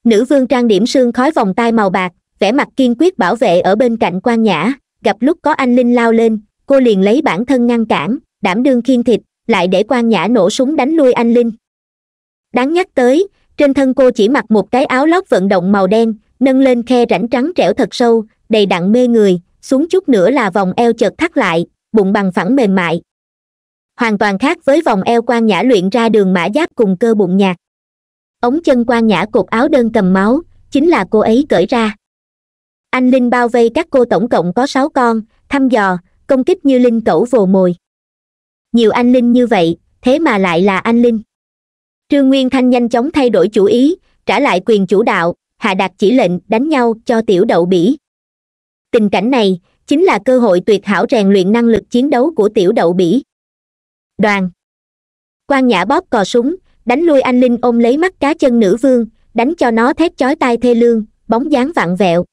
nữ vương trang điểm sương khói vòng tay màu bạc vẻ mặt kiên quyết bảo vệ ở bên cạnh quan nhã gặp lúc có anh linh lao lên cô liền lấy bản thân ngăn cản đảm đương khiên thịt lại để quan nhã nổ súng đánh lui anh linh đáng nhắc tới trên thân cô chỉ mặc một cái áo lót vận động màu đen nâng lên khe rãnh trắng trẻo thật sâu đầy đặn mê người xuống chút nữa là vòng eo chợt thắt lại bụng bằng phẳng mềm mại hoàn toàn khác với vòng eo quan nhã luyện ra đường mã giáp cùng cơ bụng nhạt ống chân quan nhã cột áo đơn cầm máu chính là cô ấy cởi ra anh linh bao vây các cô tổng cộng có sáu con thăm dò công kích như linh cẩu vồ mồi nhiều anh linh như vậy thế mà lại là anh linh trương nguyên thanh nhanh chóng thay đổi chủ ý trả lại quyền chủ đạo hạ đạt chỉ lệnh đánh nhau cho tiểu đậu bỉ tình cảnh này chính là cơ hội tuyệt hảo rèn luyện năng lực chiến đấu của tiểu đậu bỉ đoàn quan nhã bóp cò súng đánh lui anh linh ôm lấy mắt cá chân nữ vương đánh cho nó thét chói tai thê lương bóng dáng vặn vẹo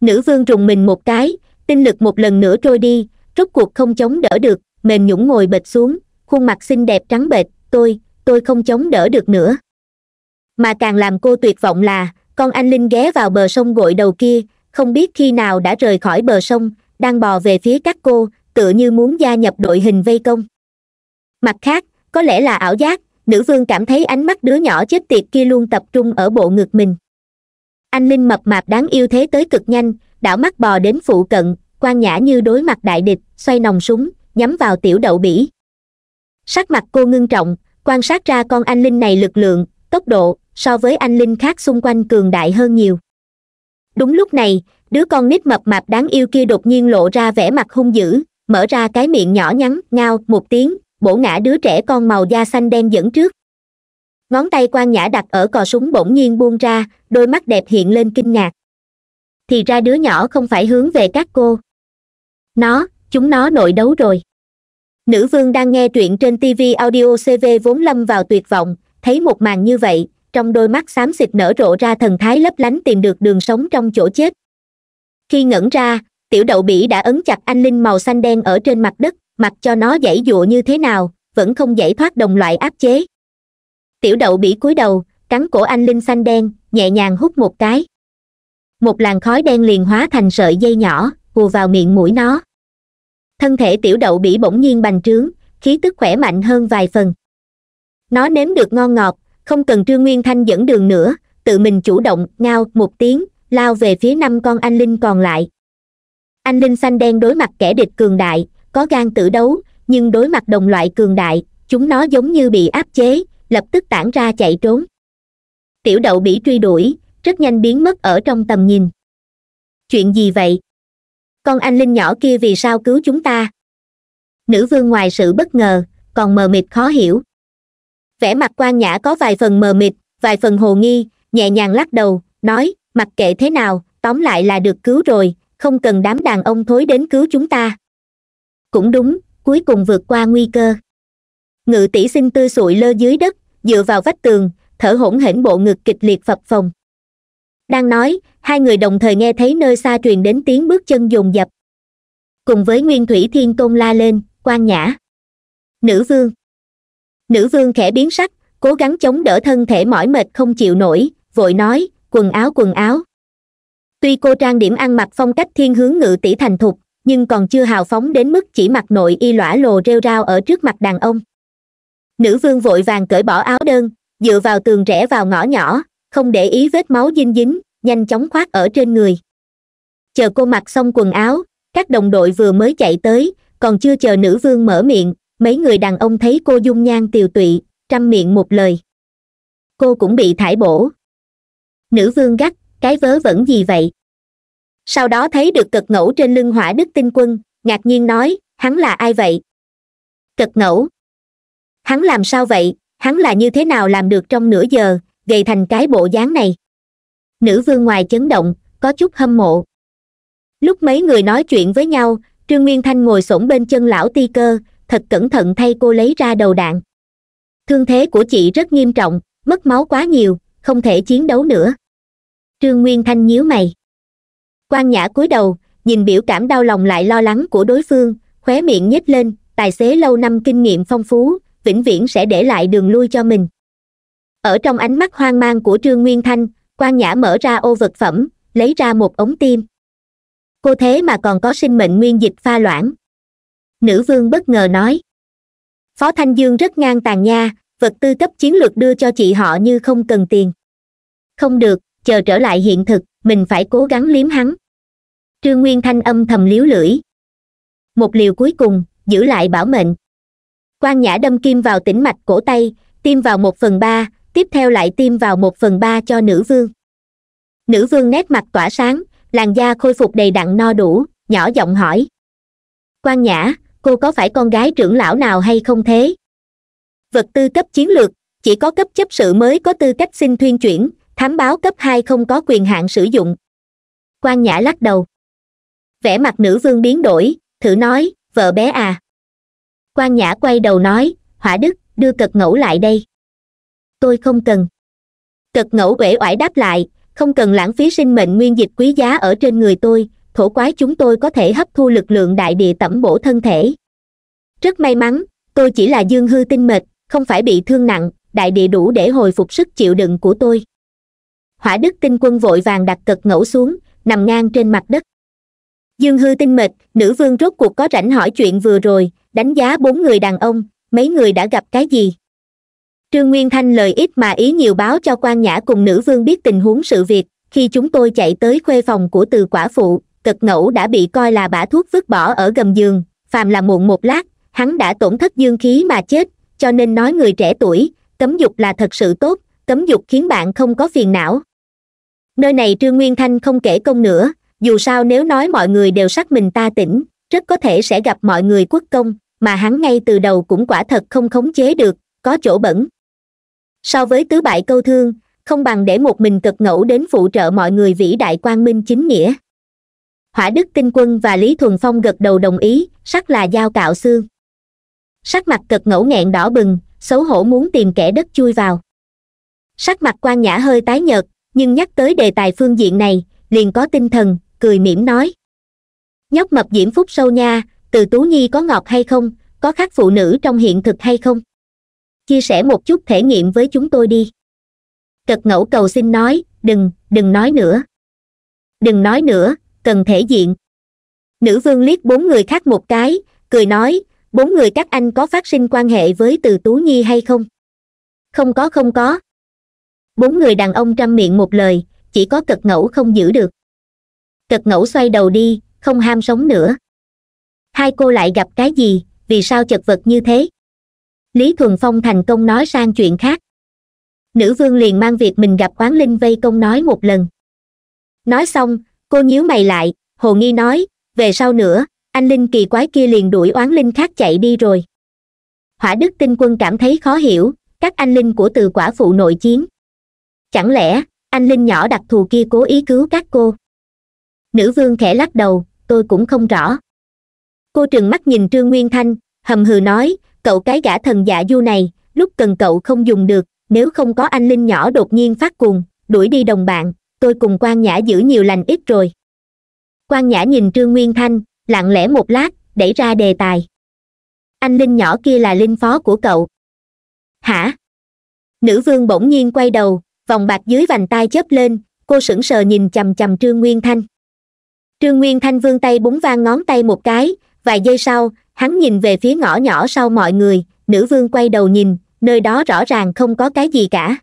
nữ vương rùng mình một cái tinh lực một lần nữa trôi đi rốt cuộc không chống đỡ được mềm nhũng ngồi bệt xuống khuôn mặt xinh đẹp trắng bệch tôi tôi không chống đỡ được nữa mà càng làm cô tuyệt vọng là con anh linh ghé vào bờ sông gội đầu kia không biết khi nào đã rời khỏi bờ sông đang bò về phía các cô tựa như muốn gia nhập đội hình vây công mặt khác có lẽ là ảo giác nữ vương cảm thấy ánh mắt đứa nhỏ chết tiệt kia luôn tập trung ở bộ ngực mình anh linh mập mạp đáng yêu thế tới cực nhanh đảo mắt bò đến phụ cận quan nhã như đối mặt đại địch xoay nòng súng nhắm vào tiểu đậu bỉ sắc mặt cô ngưng trọng quan sát ra con anh linh này lực lượng tốc độ so với anh linh khác xung quanh cường đại hơn nhiều đúng lúc này đứa con nít mập mạp đáng yêu kia đột nhiên lộ ra vẻ mặt hung dữ mở ra cái miệng nhỏ nhắn ngao một tiếng bổ ngã đứa trẻ con màu da xanh đen dẫn trước ngón tay quan nhã đặt ở cò súng bỗng nhiên buông ra đôi mắt đẹp hiện lên kinh ngạc thì ra đứa nhỏ không phải hướng về các cô nó chúng nó nội đấu rồi nữ vương đang nghe truyện trên tv audio cv vốn lâm vào tuyệt vọng thấy một màn như vậy trong đôi mắt xám xịt nở rộ ra thần thái lấp lánh tìm được đường sống trong chỗ chết khi ngẩn ra tiểu đậu bỉ đã ấn chặt anh linh màu xanh đen ở trên mặt đất mặc cho nó giãy dụa như thế nào vẫn không giải thoát đồng loại áp chế tiểu đậu bỉ cúi đầu cắn cổ anh linh xanh đen nhẹ nhàng hút một cái một làn khói đen liền hóa thành sợi dây nhỏ hùa vào miệng mũi nó thân thể tiểu đậu bỉ bỗng nhiên bành trướng khí tức khỏe mạnh hơn vài phần nó nếm được ngon ngọt không cần trương nguyên thanh dẫn đường nữa tự mình chủ động ngao một tiếng lao về phía năm con anh linh còn lại anh linh xanh đen đối mặt kẻ địch cường đại có gan tử đấu nhưng đối mặt đồng loại cường đại chúng nó giống như bị áp chế lập tức tản ra chạy trốn tiểu đậu bị truy đuổi rất nhanh biến mất ở trong tầm nhìn chuyện gì vậy con anh linh nhỏ kia vì sao cứu chúng ta nữ vương ngoài sự bất ngờ còn mờ mịt khó hiểu vẻ mặt quan nhã có vài phần mờ mịt vài phần hồ nghi nhẹ nhàng lắc đầu nói mặc kệ thế nào tóm lại là được cứu rồi không cần đám đàn ông thối đến cứu chúng ta cũng đúng cuối cùng vượt qua nguy cơ ngự tỷ sinh tư sụi lơ dưới đất dựa vào vách tường thở hổn hển bộ ngực kịch liệt phập phồng đang nói hai người đồng thời nghe thấy nơi xa truyền đến tiếng bước chân dồn dập cùng với nguyên thủy thiên tôn la lên quan nhã nữ vương nữ vương khẽ biến sắc cố gắng chống đỡ thân thể mỏi mệt không chịu nổi vội nói quần áo quần áo tuy cô trang điểm ăn mặc phong cách thiên hướng ngự tỷ thành thục nhưng còn chưa hào phóng đến mức chỉ mặc nội y lõa lồ rêu rao ở trước mặt đàn ông nữ vương vội vàng cởi bỏ áo đơn dựa vào tường rẽ vào ngõ nhỏ không để ý vết máu dinh dính nhanh chóng khoác ở trên người chờ cô mặc xong quần áo các đồng đội vừa mới chạy tới còn chưa chờ nữ vương mở miệng mấy người đàn ông thấy cô dung nhan tiều tụy trăm miệng một lời cô cũng bị thải bổ nữ vương gắt cái vớ vẫn gì vậy sau đó thấy được cực ngẫu trên lưng hỏa đức tinh quân ngạc nhiên nói hắn là ai vậy cực ngẫu hắn làm sao vậy hắn là như thế nào làm được trong nửa giờ gầy thành cái bộ dáng này nữ vương ngoài chấn động có chút hâm mộ lúc mấy người nói chuyện với nhau trương nguyên thanh ngồi s bên chân lão ti cơ thật cẩn thận thay cô lấy ra đầu đạn thương thế của chị rất nghiêm trọng mất máu quá nhiều không thể chiến đấu nữa trương nguyên thanh nhíu mày quan nhã cúi đầu nhìn biểu cảm đau lòng lại lo lắng của đối phương khóe miệng nhếch lên tài xế lâu năm kinh nghiệm phong phú vĩnh viễn sẽ để lại đường lui cho mình ở trong ánh mắt hoang mang của trương nguyên thanh quan nhã mở ra ô vật phẩm lấy ra một ống tim cô thế mà còn có sinh mệnh nguyên dịch pha loãng nữ vương bất ngờ nói phó thanh dương rất ngang tàn nha vật tư cấp chiến lược đưa cho chị họ như không cần tiền không được chờ trở lại hiện thực mình phải cố gắng liếm hắn trương nguyên thanh âm thầm liếu lưỡi một liều cuối cùng giữ lại bảo mệnh quan nhã đâm kim vào tĩnh mạch cổ tay tiêm vào một phần ba tiếp theo lại tiêm vào một phần ba cho nữ vương nữ vương nét mặt tỏa sáng làn da khôi phục đầy đặn no đủ nhỏ giọng hỏi quan nhã cô có phải con gái trưởng lão nào hay không thế vật tư cấp chiến lược chỉ có cấp chấp sự mới có tư cách xin thuyên chuyển thám báo cấp hai không có quyền hạn sử dụng quan nhã lắc đầu vẻ mặt nữ vương biến đổi thử nói vợ bé à quan nhã quay đầu nói hỏa đức đưa cật ngẫu lại đây tôi không cần cật ngẫu uể oải đáp lại không cần lãng phí sinh mệnh nguyên dịch quý giá ở trên người tôi thổ quái chúng tôi có thể hấp thu lực lượng đại địa tẩm bổ thân thể rất may mắn tôi chỉ là dương hư tinh mệt không phải bị thương nặng đại địa đủ để hồi phục sức chịu đựng của tôi hỏa đức tinh quân vội vàng đặt cật ngẫu xuống nằm ngang trên mặt đất dương hư tinh mệt nữ vương rốt cuộc có rảnh hỏi chuyện vừa rồi đánh giá bốn người đàn ông mấy người đã gặp cái gì trương nguyên thanh lời ít mà ý nhiều báo cho quan nhã cùng nữ vương biết tình huống sự việc khi chúng tôi chạy tới khuê phòng của từ quả phụ cật ngẫu đã bị coi là bả thuốc vứt bỏ ở gầm giường phàm là muộn một lát hắn đã tổn thất dương khí mà chết cho nên nói người trẻ tuổi cấm dục là thật sự tốt cấm dục khiến bạn không có phiền não nơi này trương nguyên thanh không kể công nữa dù sao nếu nói mọi người đều sắc mình ta tỉnh rất có thể sẽ gặp mọi người quốc công mà hắn ngay từ đầu cũng quả thật không khống chế được có chỗ bẩn so với tứ bại câu thương không bằng để một mình cực ngẫu đến phụ trợ mọi người vĩ đại quang minh chính nghĩa hỏa đức tinh quân và lý thuần phong gật đầu đồng ý sắc là dao cạo xương sắc mặt cực ngẫu nghẹn đỏ bừng xấu hổ muốn tìm kẻ đất chui vào sắc mặt quan nhã hơi tái nhợt nhưng nhắc tới đề tài phương diện này liền có tinh thần cười mỉm nói nhóc mập diễm phúc sâu nha từ tú nhi có ngọt hay không có khác phụ nữ trong hiện thực hay không chia sẻ một chút thể nghiệm với chúng tôi đi cật ngẫu cầu xin nói đừng đừng nói nữa đừng nói nữa cần thể diện nữ vương liếc bốn người khác một cái cười nói bốn người các anh có phát sinh quan hệ với từ tú nhi hay không không có không có bốn người đàn ông trăm miệng một lời chỉ có cật ngẫu không giữ được cật ngẫu xoay đầu đi không ham sống nữa hai cô lại gặp cái gì vì sao chật vật như thế lý thuần phong thành công nói sang chuyện khác nữ vương liền mang việc mình gặp quán linh vây công nói một lần nói xong cô nhíu mày lại hồ nghi nói về sau nữa anh linh kỳ quái kia liền đuổi oán linh khác chạy đi rồi hỏa đức tinh quân cảm thấy khó hiểu các anh linh của từ quả phụ nội chiến chẳng lẽ anh linh nhỏ đặc thù kia cố ý cứu các cô nữ vương khẽ lắc đầu tôi cũng không rõ cô trừng mắt nhìn trương nguyên thanh hầm hừ nói cậu cái gã thần dạ du này lúc cần cậu không dùng được nếu không có anh linh nhỏ đột nhiên phát cuồng đuổi đi đồng bạn tôi cùng quan nhã giữ nhiều lành ít rồi quan nhã nhìn trương nguyên thanh lặng lẽ một lát đẩy ra đề tài anh linh nhỏ kia là linh phó của cậu hả nữ vương bỗng nhiên quay đầu vòng bạc dưới vành tai chớp lên cô sững sờ nhìn c h trương nguyên thanh trương nguyên thanh vương tay búng vang ngón tay một cái vài giây sau hắn nhìn về phía ngõ nhỏ sau mọi người nữ vương quay đầu nhìn nơi đó rõ ràng không có cái gì cả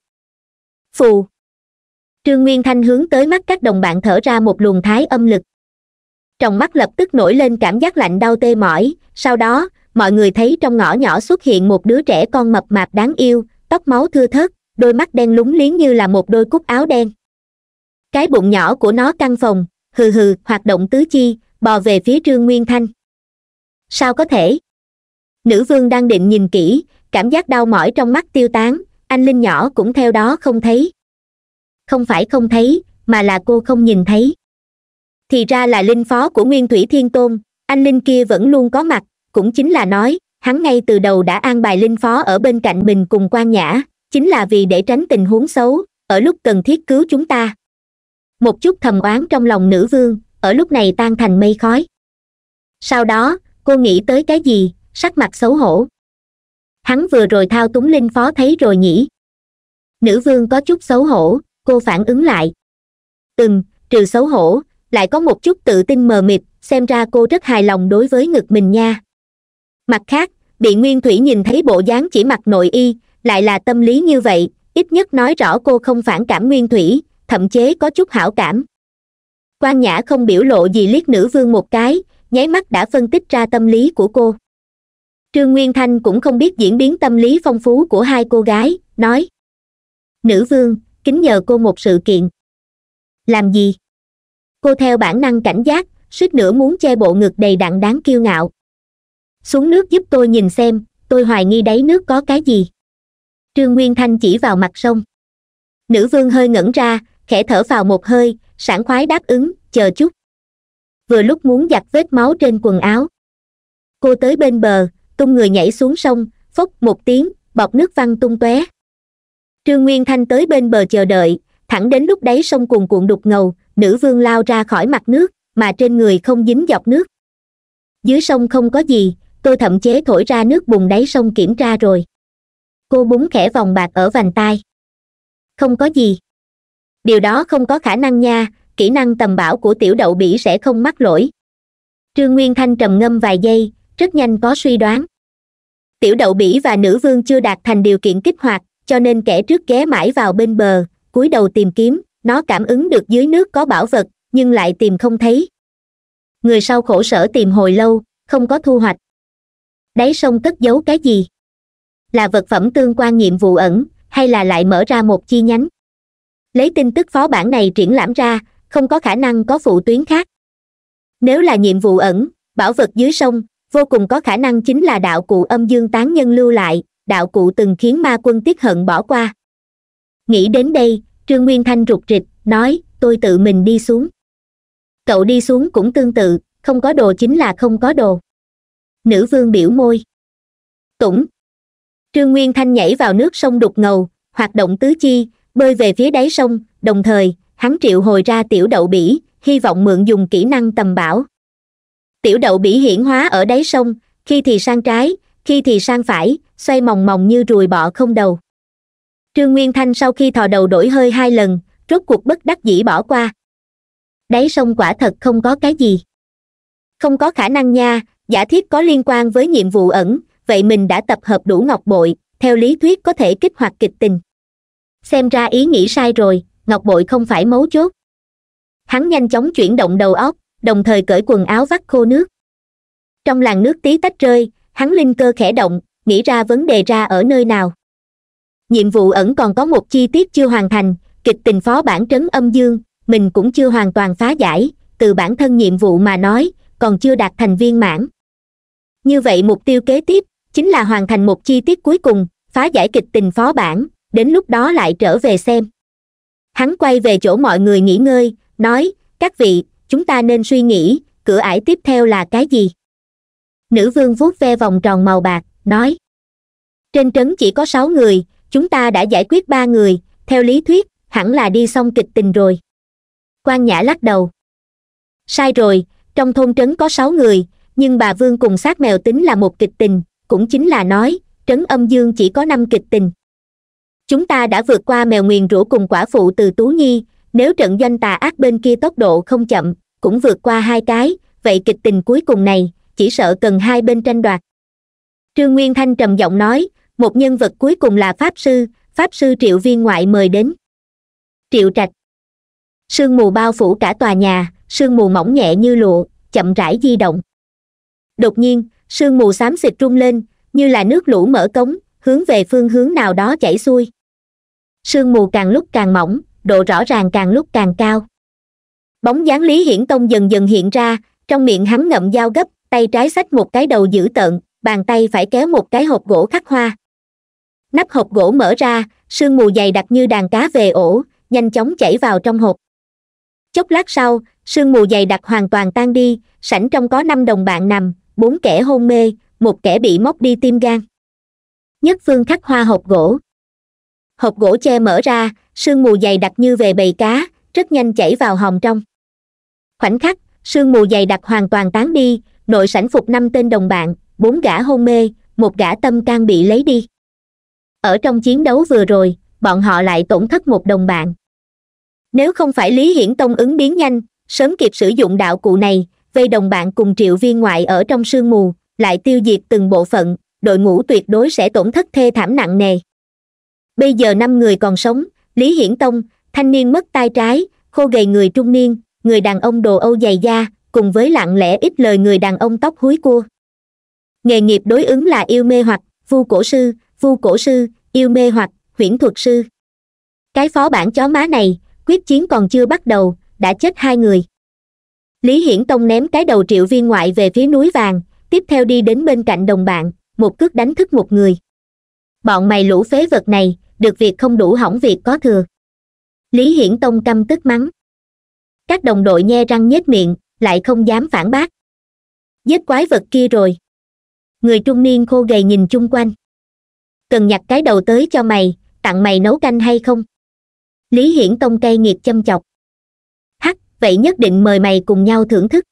phù trương nguyên thanh hướng tới mắt các đồng bạn thở ra một luồng thái âm lực trong mắt lập tức nổi lên cảm giác lạnh đau tê mỏi sau đó mọi người thấy trong ngõ nhỏ xuất hiện một đứa trẻ con mập mạp đáng yêu tóc máu thưa thớt đôi mắt đen lúng liếng như là một đôi cúc áo đen cái bụng nhỏ của nó căng phòng hừ hừ hoạt động tứ chi bò về phía trương nguyên thanh sao có thể nữ vương đang định nhìn kỹ cảm giác đau mỏi trong mắt tiêu tán anh linh nhỏ cũng theo đó không thấy không phải không thấy mà là cô không nhìn thấy thì ra là linh phó của nguyên thủy thiên tôn anh linh kia vẫn luôn có mặt cũng chính là nói hắn ngay từ đầu đã an bài linh phó ở bên cạnh mình cùng quan nhã chính là vì để tránh tình huống xấu ở lúc cần thiết cứu chúng ta một chút thầm oán trong lòng nữ vương ở lúc này tan thành mây khói sau đó cô nghĩ tới cái gì sắc mặt xấu hổ hắn vừa rồi thao túng linh phó thấy rồi nhỉ nữ vương có chút xấu hổ cô phản ứng lại từng trừ xấu hổ lại có một chút tự tin mờ mịt xem ra cô rất hài lòng đối với ngực mình nha mặt khác bị nguyên thủy nhìn thấy bộ dáng chỉ mặc nội y lại là tâm lý như vậy ít nhất nói rõ cô không phản cảm nguyên thủy thậm chế có chút hảo cảm quan nhã không biểu lộ gì liếc nữ vương một cái nháy mắt đã phân tích ra tâm lý của cô trương nguyên thanh cũng không biết diễn biến tâm lý phong phú của hai cô gái nói nữ vương kính nhờ cô một sự kiện làm gì cô theo bản năng cảnh giác suýt nữa muốn che bộ ngực đầy đặn đáng kiêu ngạo xuống nước giúp tôi nhìn xem tôi hoài nghi đáy nước có cái gì trương nguyên thanh chỉ vào mặt sông nữ vương hơi ngẩn ra khẽ thở vào một hơi sảng khoái đáp ứng chờ chút vừa lúc muốn giặt vết máu trên quần áo cô tới bên bờ tung người nhảy xuống sông phốc một tiếng bọt nước văng tung tóe trương nguyên thanh tới bên bờ chờ đợi thẳng đến lúc đấy sông cuồn cuộn đục ngầu nữ vương lao ra khỏi mặt nước mà trên người không dính giọt nước dưới sông không có gì tôi thậm chế thổi ra nước bùng đáy sông kiểm tra rồi cô búng khẽ vòng bạc ở vành tai không có gì điều đó không có khả năng nha kỹ năng tầm bảo của tiểu đậu bỉ sẽ không mắc lỗi trương nguyên thanh trầm ngâm vài giây rất nhanh có suy đoán tiểu đậu bỉ và nữ vương chưa đạt thành điều kiện kích hoạt cho nên kẻ trước ghé mãi vào bên bờ cúi đầu tìm kiếm nó cảm ứng được dưới nước có bảo vật nhưng lại tìm không thấy người sau khổ sở tìm hồi lâu không có thu hoạch đáy sông cất giấu cái gì là vật phẩm tương quan nhiệm vụ ẩn hay là lại mở ra một chi nhánh lấy tin tức phó bản này triển lãm ra không có khả năng có phụ tuyến khác nếu là nhiệm vụ ẩn bảo vật dưới sông vô cùng có khả năng chính là đạo cụ âm dương tán nhân lưu lại đạo cụ từng khiến ma quân tiếc hận bỏ qua nghĩ đến đây trương nguyên thanh rụt rịch nói tôi tự mình đi xuống cậu đi xuống cũng tương tự không có đồ chính là không có đồ nữ vương biểu môi tủng trương nguyên thanh nhảy vào nước sông đục ngầu hoạt động tứ chi bơi về phía đáy sông đồng thời hắn triệu hồi ra tiểu đậu bỉ hy vọng mượn dùng kỹ năng tầm bảo tiểu đậu bỉ hiển hóa ở đáy sông khi thì sang trái khi thì sang phải xoay mòng mòng như ruồi bọ không đầu trương nguyên thanh sau khi thò đầu đổi hơi hai lần rốt cuộc bất đắc dĩ bỏ qua đáy sông quả thật không có cái gì không có khả năng nha giả thiết có liên quan với nhiệm vụ ẩn vậy mình đã tập hợp đủ ngọc bội theo lý thuyết có thể kích hoạt kịch tình xem ra ý nghĩ sai rồi ngọc bội không phải mấu chốt hắn nhanh chóng chuyển động đầu óc đồng thời cởi quần áo vắt khô nước trong làn nước tí tách rơi hắn linh cơ khẽ động nghĩ ra vấn đề ra ở nơi nào nhiệm vụ ẩn còn có một chi tiết chưa hoàn thành kịch tình phó bản trấn âm dương mình cũng chưa hoàn toàn phá giải từ bản thân nhiệm vụ mà nói còn chưa đạt thành viên mãn như vậy mục tiêu kế tiếp chính là hoàn thành một chi tiết cuối cùng phá giải kịch tình phó bản đến lúc đó lại trở về xem hắn quay về chỗ mọi người nghỉ ngơi nói các vị chúng ta nên suy nghĩ cửa ải tiếp theo là cái gì nữ vương vuốt ve vòng tròn màu bạc nói trên trấn chỉ có sáu người chúng ta đã giải quyết ba người theo lý thuyết hẳn là đi xong kịch tình rồi quan nhã lắc đầu sai rồi trong thôn trấn có sáu người nhưng bà vương cùng sát mèo tính là một kịch tình cũng chính là nói trấn âm dương chỉ có năm kịch tình chúng ta đã vượt qua mèo nguyền rủa cùng quả phụ từ tú nhi nếu trận doanh tà ác bên kia tốc độ không chậm cũng vượt qua hai cái vậy kịch tình cuối cùng này chỉ sợ cần hai bên tranh đoạt trương nguyên thanh trầm giọng nói một nhân vật cuối cùng là pháp sư pháp sư triệu viên ngoại mời đến triệu trạch sương mù bao phủ cả tòa nhà sương mù mỏng nhẹ như lụa chậm rãi di động đột nhiên sương mù xám xịt rung lên như là nước lũ mở cống hướng về phương hướng nào đó chảy xuôi sương mù càng lúc càng mỏng độ rõ ràng càng lúc càng cao bóng dáng lý hiển tông dần dần hiện ra trong miệng hắn ngậm dao gấp tay trái xách một cái đầu dữ tợn bàn tay phải kéo một cái hộp gỗ khắc hoa nắp hộp gỗ mở ra sương mù dày đặc như đàn cá về ổ nhanh chóng chảy vào trong hộp chốc lát sau sương mù dày đặc hoàn toàn tan đi sảnh trong có năm đồng bạn nằm bốn kẻ hôn mê một kẻ bị móc đi tim gan nhất phương khắc hoa hộp gỗ hộp gỗ che mở ra sương mù dày đặc như về bầy cá rất nhanh chảy vào hòm trong khoảnh khắc sương mù dày đặc hoàn toàn tán đi đội sảnh phục năm tên đồng bạn bốn gã hôn mê một gã tâm can bị lấy đi ở trong chiến đấu vừa rồi bọn họ lại tổn thất một đồng bạn nếu không phải lý hiển tông ứng biến nhanh sớm kịp sử dụng đạo cụ này vây đồng bạn cùng triệu viên ngoại ở trong sương mù lại tiêu diệt từng bộ phận đội ngũ tuyệt đối sẽ tổn thất thê thảm nặng nề bây giờ năm người còn sống lý hiển tông thanh niên mất tay trái khô gầy người trung niên người đàn ông đồ âu dày da cùng với lặng lẽ ít lời người đàn ông tóc húi cua nghề nghiệp đối ứng là yêu mê hoặc vu cổ sư vu cổ sư yêu mê hoặc huyễn thuật sư cái phó bản chó má này quyết chiến còn chưa bắt đầu đã chết hai người lý hiển tông ném cái đầu triệu viên ngoại về phía núi vàng tiếp theo đi đến bên cạnh đồng bạn một cước đánh thức một người bọn mày lũ phế vật này được việc không đủ hỏng việc có thừa lý hiển tông căm tức mắng các đồng đội nhe răng nhếch miệng lại không dám phản bác giết quái vật kia rồi người trung niên khô gầy nhìn chung quanh cần nhặt cái đầu tới cho mày tặng mày nấu canh hay không lý hiển tông cay nghiệt châm chọc hắc vậy nhất định mời mày cùng nhau thưởng thức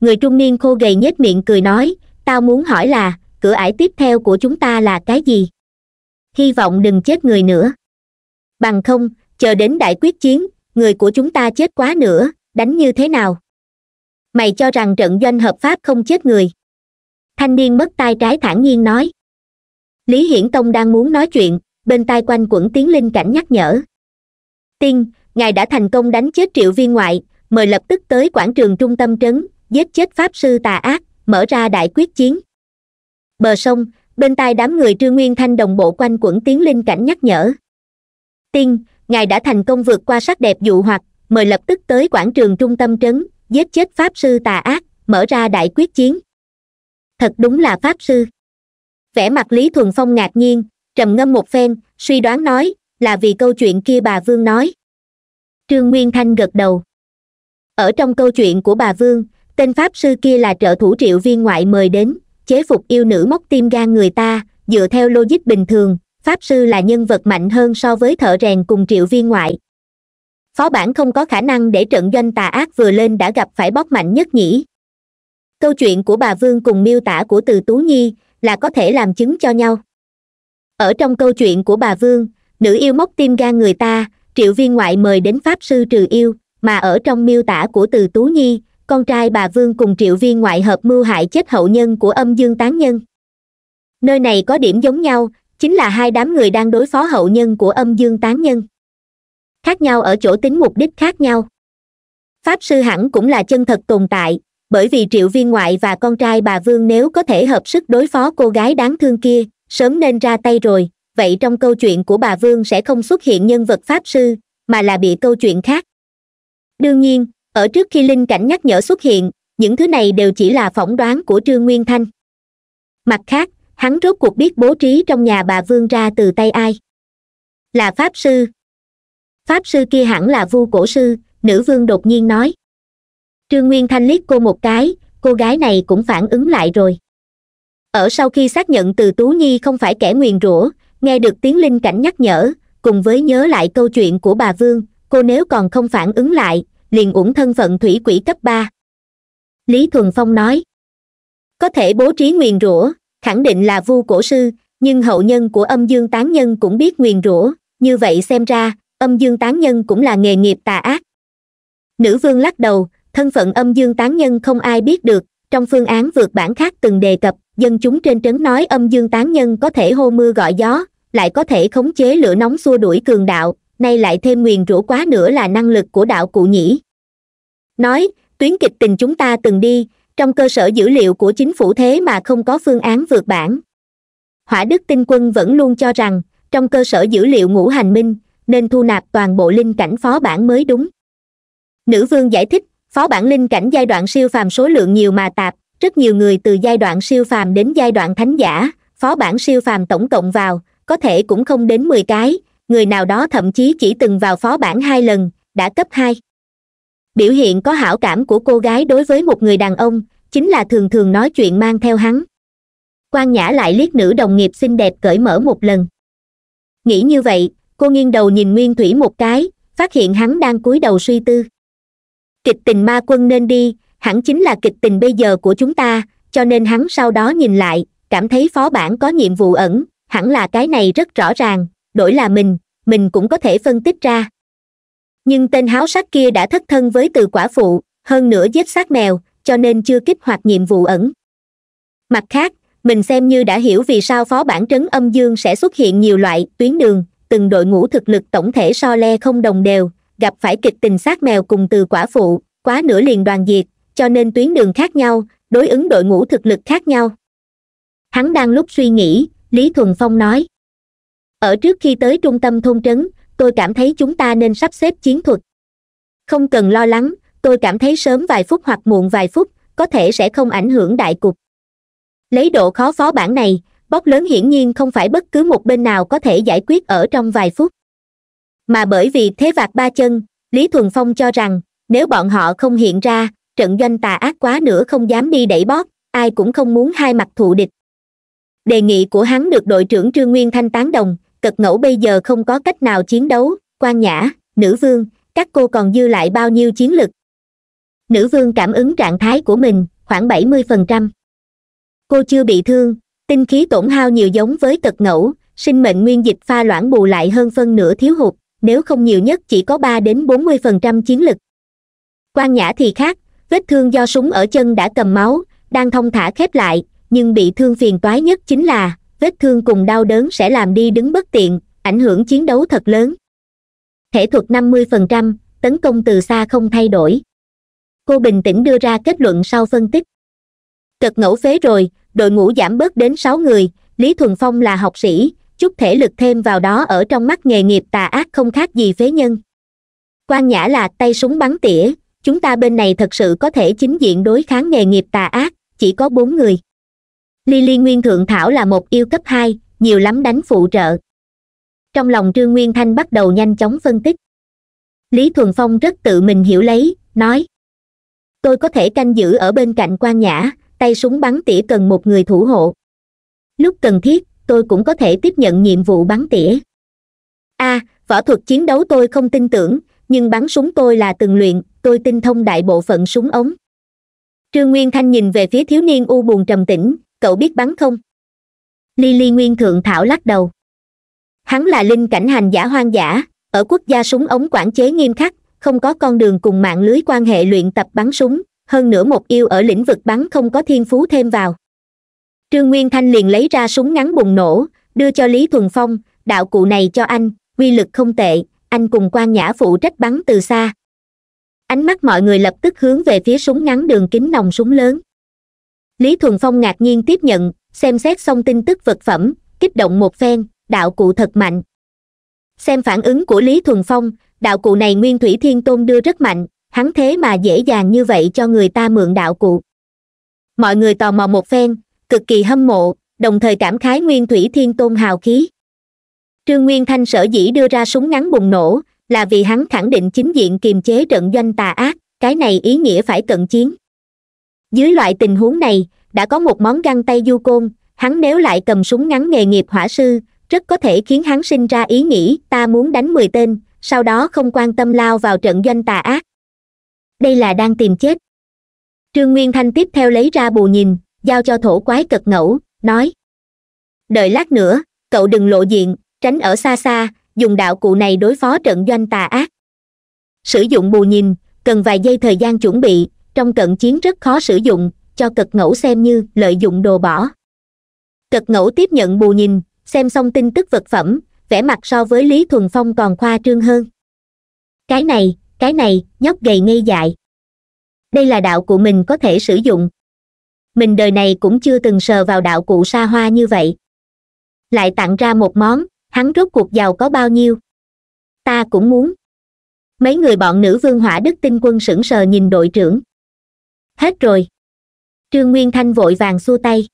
người trung niên khô gầy nhếch miệng cười nói tao muốn hỏi là cửa ải tiếp theo của chúng ta là cái gì hy vọng đừng chết người nữa bằng không chờ đến đại quyết chiến người của chúng ta chết quá nữa đánh như thế nào mày cho rằng trận doanh hợp pháp không chết người thanh niên mất tay trái thản nhiên nói lý hiển tông đang muốn nói chuyện bên tai quanh quẩn tiếng linh cảnh nhắc nhở tiên ngài đã thành công đánh chết triệu viên ngoại mời lập tức tới quảng trường trung tâm trấn giết chết pháp sư tà ác mở ra đại quyết chiến bờ sông bên tai đám người trương nguyên thanh đồng bộ quanh quẩn tiếng linh cảnh nhắc nhở tiên ngài đã thành công vượt qua sắc đẹp dụ hoặc mời lập tức tới quảng trường trung tâm trấn giết chết pháp sư tà ác mở ra đại quyết chiến thật đúng là pháp sư vẻ mặt lý thuần phong ngạc nhiên trầm ngâm một phen suy đoán nói là vì câu chuyện kia bà vương nói trương nguyên thanh gật đầu ở trong câu chuyện của bà vương tên pháp sư kia là trợ thủ triệu viên ngoại mời đến chế phục yêu nữ móc tim gan người ta dựa theo logic bình thường pháp sư là nhân vật mạnh hơn so với thợ rèn cùng triệu viên ngoại phó bản không có khả năng để trận doanh tà ác vừa lên đã gặp phải bóc mạnh nhất nhỉ câu chuyện của bà vương cùng miêu tả của từ tú nhi là có thể làm chứng cho nhau ở trong câu chuyện của bà vương nữ yêu móc tim gan người ta triệu viên ngoại mời đến pháp sư trừ yêu mà ở trong miêu tả của từ tú nhi con trai bà vương cùng triệu viên ngoại hợp mưu hại chết hậu nhân của âm dương tán nhân nơi này có điểm giống nhau chính là hai đám người đang đối phó hậu nhân của âm dương tán nhân khác nhau ở chỗ tính mục đích khác nhau pháp sư hẳn cũng là chân thật tồn tại bởi vì triệu viên ngoại và con trai bà vương nếu có thể hợp sức đối phó cô gái đáng thương kia sớm nên ra tay rồi vậy trong câu chuyện của bà vương sẽ không xuất hiện nhân vật pháp sư mà là bị câu chuyện khác đương nhiên ở trước khi linh cảnh nhắc nhở xuất hiện những thứ này đều chỉ là phỏng đoán của trương nguyên thanh mặt khác hắn rốt cuộc biết bố trí trong nhà bà vương ra từ tay ai là pháp sư pháp sư kia hẳn là vu cổ sư nữ vương đột nhiên nói trương nguyên thanh liếc cô một cái cô gái này cũng phản ứng lại rồi ở sau khi xác nhận từ tú nhi không phải kẻ nguyền rủa nghe được tiếng linh cảnh nhắc nhở cùng với nhớ lại câu chuyện của bà vương cô nếu còn không phản ứng lại liền uổng thân phận thủy quỷ cấp ba lý thuần phong nói có thể bố trí nguyền rủa khẳng định là vu cổ sư nhưng hậu nhân của âm dương tán nhân cũng biết nguyền rủa như vậy xem ra âm dương tán nhân cũng là nghề nghiệp tà ác nữ vương lắc đầu thân phận âm dương tán nhân không ai biết được trong phương án vượt bản khác từng đề cập dân chúng trên trấn nói âm dương tán nhân có thể hô mưa gọi gió lại có thể khống chế lửa nóng xua đuổi cường đạo nay lại thêm nguyền rủa quá nữa là năng lực của đạo cụ nhĩ nói tuyến kịch tình chúng ta từng đi trong cơ sở dữ liệu của chính phủ thế mà không có phương án vượt bản hỏa đức tinh quân vẫn luôn cho rằng trong cơ sở dữ liệu ngũ hành minh nên thu nạp toàn bộ linh cảnh phó bản mới đúng nữ vương giải thích phó bản linh cảnh giai đoạn siêu phàm số lượng nhiều mà tạp rất nhiều người từ giai đoạn siêu phàm đến giai đoạn thánh giả phó bản siêu phàm tổng cộng vào có thể cũng không đến mười cái người nào đó thậm chí chỉ từng vào phó bản hai lần đã cấp hai biểu hiện có hảo cảm của cô gái đối với một người đàn ông chính là thường thường nói chuyện mang theo hắn quan nhã lại liếc nữ đồng nghiệp xinh đẹp cởi mở một lần nghĩ như vậy cô nghiêng đầu nhìn nguyên thủy một cái phát hiện hắn đang cúi đầu suy tư kịch tình ma quân nên đi hẳn chính là kịch tình bây giờ của chúng ta cho nên hắn sau đó nhìn lại cảm thấy phó bản có nhiệm vụ ẩn hẳn là cái này rất rõ ràng đổi là mình mình cũng có thể phân tích ra nhưng tên háo sắc kia đã thất thân với từ quả phụ hơn nữa giết sát mèo cho nên chưa kích hoạt nhiệm vụ ẩn mặt khác mình xem như đã hiểu vì sao phó bản trấn âm dương sẽ xuất hiện nhiều loại tuyến đường từng đội ngũ thực lực tổng thể so le không đồng đều gặp phải kịch tình sát mèo cùng từ quả phụ quá nửa liền đoàn diệt cho nên tuyến đường khác nhau đối ứng đội ngũ thực lực khác nhau hắn đang lúc suy nghĩ lý thuần phong nói ở trước khi tới trung tâm thôn trấn tôi cảm thấy chúng ta nên sắp xếp chiến thuật không cần lo lắng tôi cảm thấy sớm vài phút hoặc muộn vài phút có thể sẽ không ảnh hưởng đại cục lấy độ khó phó bản này bóp lớn hiển nhiên không phải bất cứ một bên nào có thể giải quyết ở trong vài phút mà bởi vì thế vạc ba chân lý thuần phong cho rằng nếu bọn họ không hiện ra trận doanh tà ác quá nữa không dám đi đẩy bóp ai cũng không muốn hai mặt thù địch đề nghị của hắn được đội trưởng trương nguyên thanh tán đồng cật ngẫu bây giờ không có cách nào chiến đấu quan nhã nữ vương các cô còn dư lại bao nhiêu chiến lực nữ vương cảm ứng trạng thái của mình khoảng bảy mươi phần trăm cô chưa bị thương tinh khí tổn hao nhiều giống với tật ngẫu sinh mệnh nguyên dịch pha loãng bù lại hơn phân nửa thiếu hụt nếu không nhiều nhất chỉ có ba đến bốn mươi phần trăm chiến lực quan nhã thì khác vết thương do súng ở chân đã cầm máu đang thông thả khép lại nhưng bị thương phiền toái nhất chính là vết thương cùng đau đớn sẽ làm đi đứng bất tiện ảnh hưởng chiến đấu thật lớn thể thuật năm mươi phần trăm tấn công từ xa không thay đổi cô bình tĩnh đưa ra kết luận sau phân tích cật ngẫu phế rồi đội ngũ giảm bớt đến sáu người lý thuần phong là học sĩ chút thể lực thêm vào đó ở trong mắt nghề nghiệp tà ác không khác gì phế nhân quan nhã là tay súng bắn tỉa chúng ta bên này thật sự có thể chính diện đối kháng nghề nghiệp tà ác chỉ có bốn người lily nguyên thượng thảo là một yêu cấp hai nhiều lắm đánh phụ trợ trong lòng trương nguyên thanh bắt đầu nhanh chóng phân tích lý thuần phong rất tự mình hiểu lấy nói tôi có thể canh giữ ở bên cạnh quan nhã tay súng bắn tỉa cần một người thủ hộ lúc cần thiết tôi cũng có thể tiếp nhận nhiệm vụ bắn tỉa a à, võ thuật chiến đấu tôi không tin tưởng nhưng bắn súng tôi là từng luyện tôi tin thông đại bộ phận súng ống trương nguyên thanh nhìn về phía thiếu niên u buồn trầm tĩnh cậu biết bắn không lily nguyên thượng thảo lắc đầu hắn là linh cảnh hành giả hoang dã ở quốc gia súng ống quản chế nghiêm khắc không có con đường cùng mạng lưới quan hệ luyện tập bắn súng hơn nữa một yêu ở lĩnh vực bắn không có thiên phú thêm vào trương nguyên thanh liền lấy ra súng ngắn bùng nổ đưa cho lý thuần phong đạo cụ này cho anh uy lực không tệ anh cùng quan nhã phụ trách bắn từ xa ánh mắt mọi người lập tức hướng về phía súng ngắn đường kính nòng súng lớn lý thuần phong ngạc nhiên tiếp nhận xem xét xong tin tức vật phẩm kích động một phen đạo cụ thật mạnh xem phản ứng của lý thuần phong đạo cụ này nguyên thủy thiên tôn đưa rất mạnh hắn thế mà dễ dàng như vậy cho người ta mượn đạo cụ mọi người tò mò một phen cực kỳ hâm mộ đồng thời cảm khái nguyên thủy thiên tôn hào khí trương nguyên thanh sở dĩ đưa ra súng ngắn bùng nổ là vì hắn khẳng định chính diện kiềm chế trận doanh tà ác cái này ý nghĩa phải cận chiến dưới loại tình huống này đã có một món găng tay du côn hắn nếu lại cầm súng ngắn nghề nghiệp hỏa sư rất có thể khiến hắn sinh ra ý nghĩ ta muốn đánh mười tên sau đó không quan tâm lao vào trận doanh tà ác đây là đang tìm chết trương nguyên thanh tiếp theo lấy ra bù nhìn giao cho thổ quái cật ngẫu nói đợi lát nữa cậu đừng lộ diện tránh ở xa xa dùng đạo cụ này đối phó trận doanh tà ác sử dụng bù nhìn cần vài giây thời gian chuẩn bị trong cận chiến rất khó sử dụng cho cật ngẫu xem như lợi dụng đồ bỏ cật ngẫu tiếp nhận bù nhìn xem xong tin tức vật phẩm vẻ mặt so với lý thuần phong còn khoa trương hơn cái này cái này nhóc gầy ngây dại đây là đạo cụ mình có thể sử dụng mình đời này cũng chưa từng sờ vào đạo cụ xa hoa như vậy lại tặng ra một món hắn rốt cuộc giàu có bao nhiêu ta cũng muốn mấy người bọn nữ vương hỏa đức tinh quân sững sờ nhìn đội trưởng hết rồi trương nguyên thanh vội vàng xua tay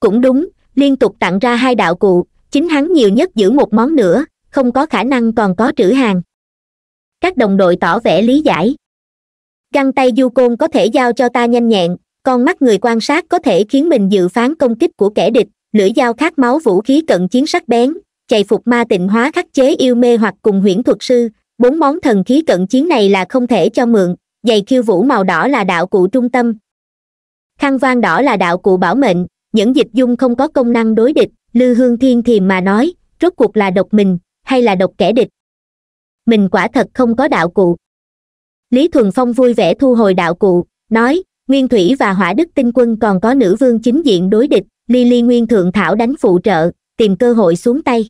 cũng đúng liên tục tặng ra hai đạo cụ chính hắn nhiều nhất giữ một món nữa không có khả năng còn có trữ hàng các đồng đội tỏ vẻ lý giải găng tay du côn có thể giao cho ta nhanh nhẹn con mắt người quan sát có thể khiến mình dự phán công kích của kẻ địch lưỡi dao khát máu vũ khí cận chiến sắc bén chày phục ma tịnh hóa khắc chế yêu mê hoặc cùng huyễn thuật sư bốn món thần khí cận chiến này là không thể cho mượn giày khiêu vũ màu đỏ là đạo cụ trung tâm khăn vang đỏ là đạo cụ bảo mệnh những dịch dung không có công năng đối địch lư hương thiên thiềm mà nói rốt cuộc là độc mình hay là độc kẻ địch mình quả thật không có đạo cụ lý thuần phong vui vẻ thu hồi đạo cụ nói nguyên thủy và hỏa đức tinh quân còn có nữ vương chính diện đối địch ly ly nguyên thượng thảo đánh phụ trợ tìm cơ hội xuống tay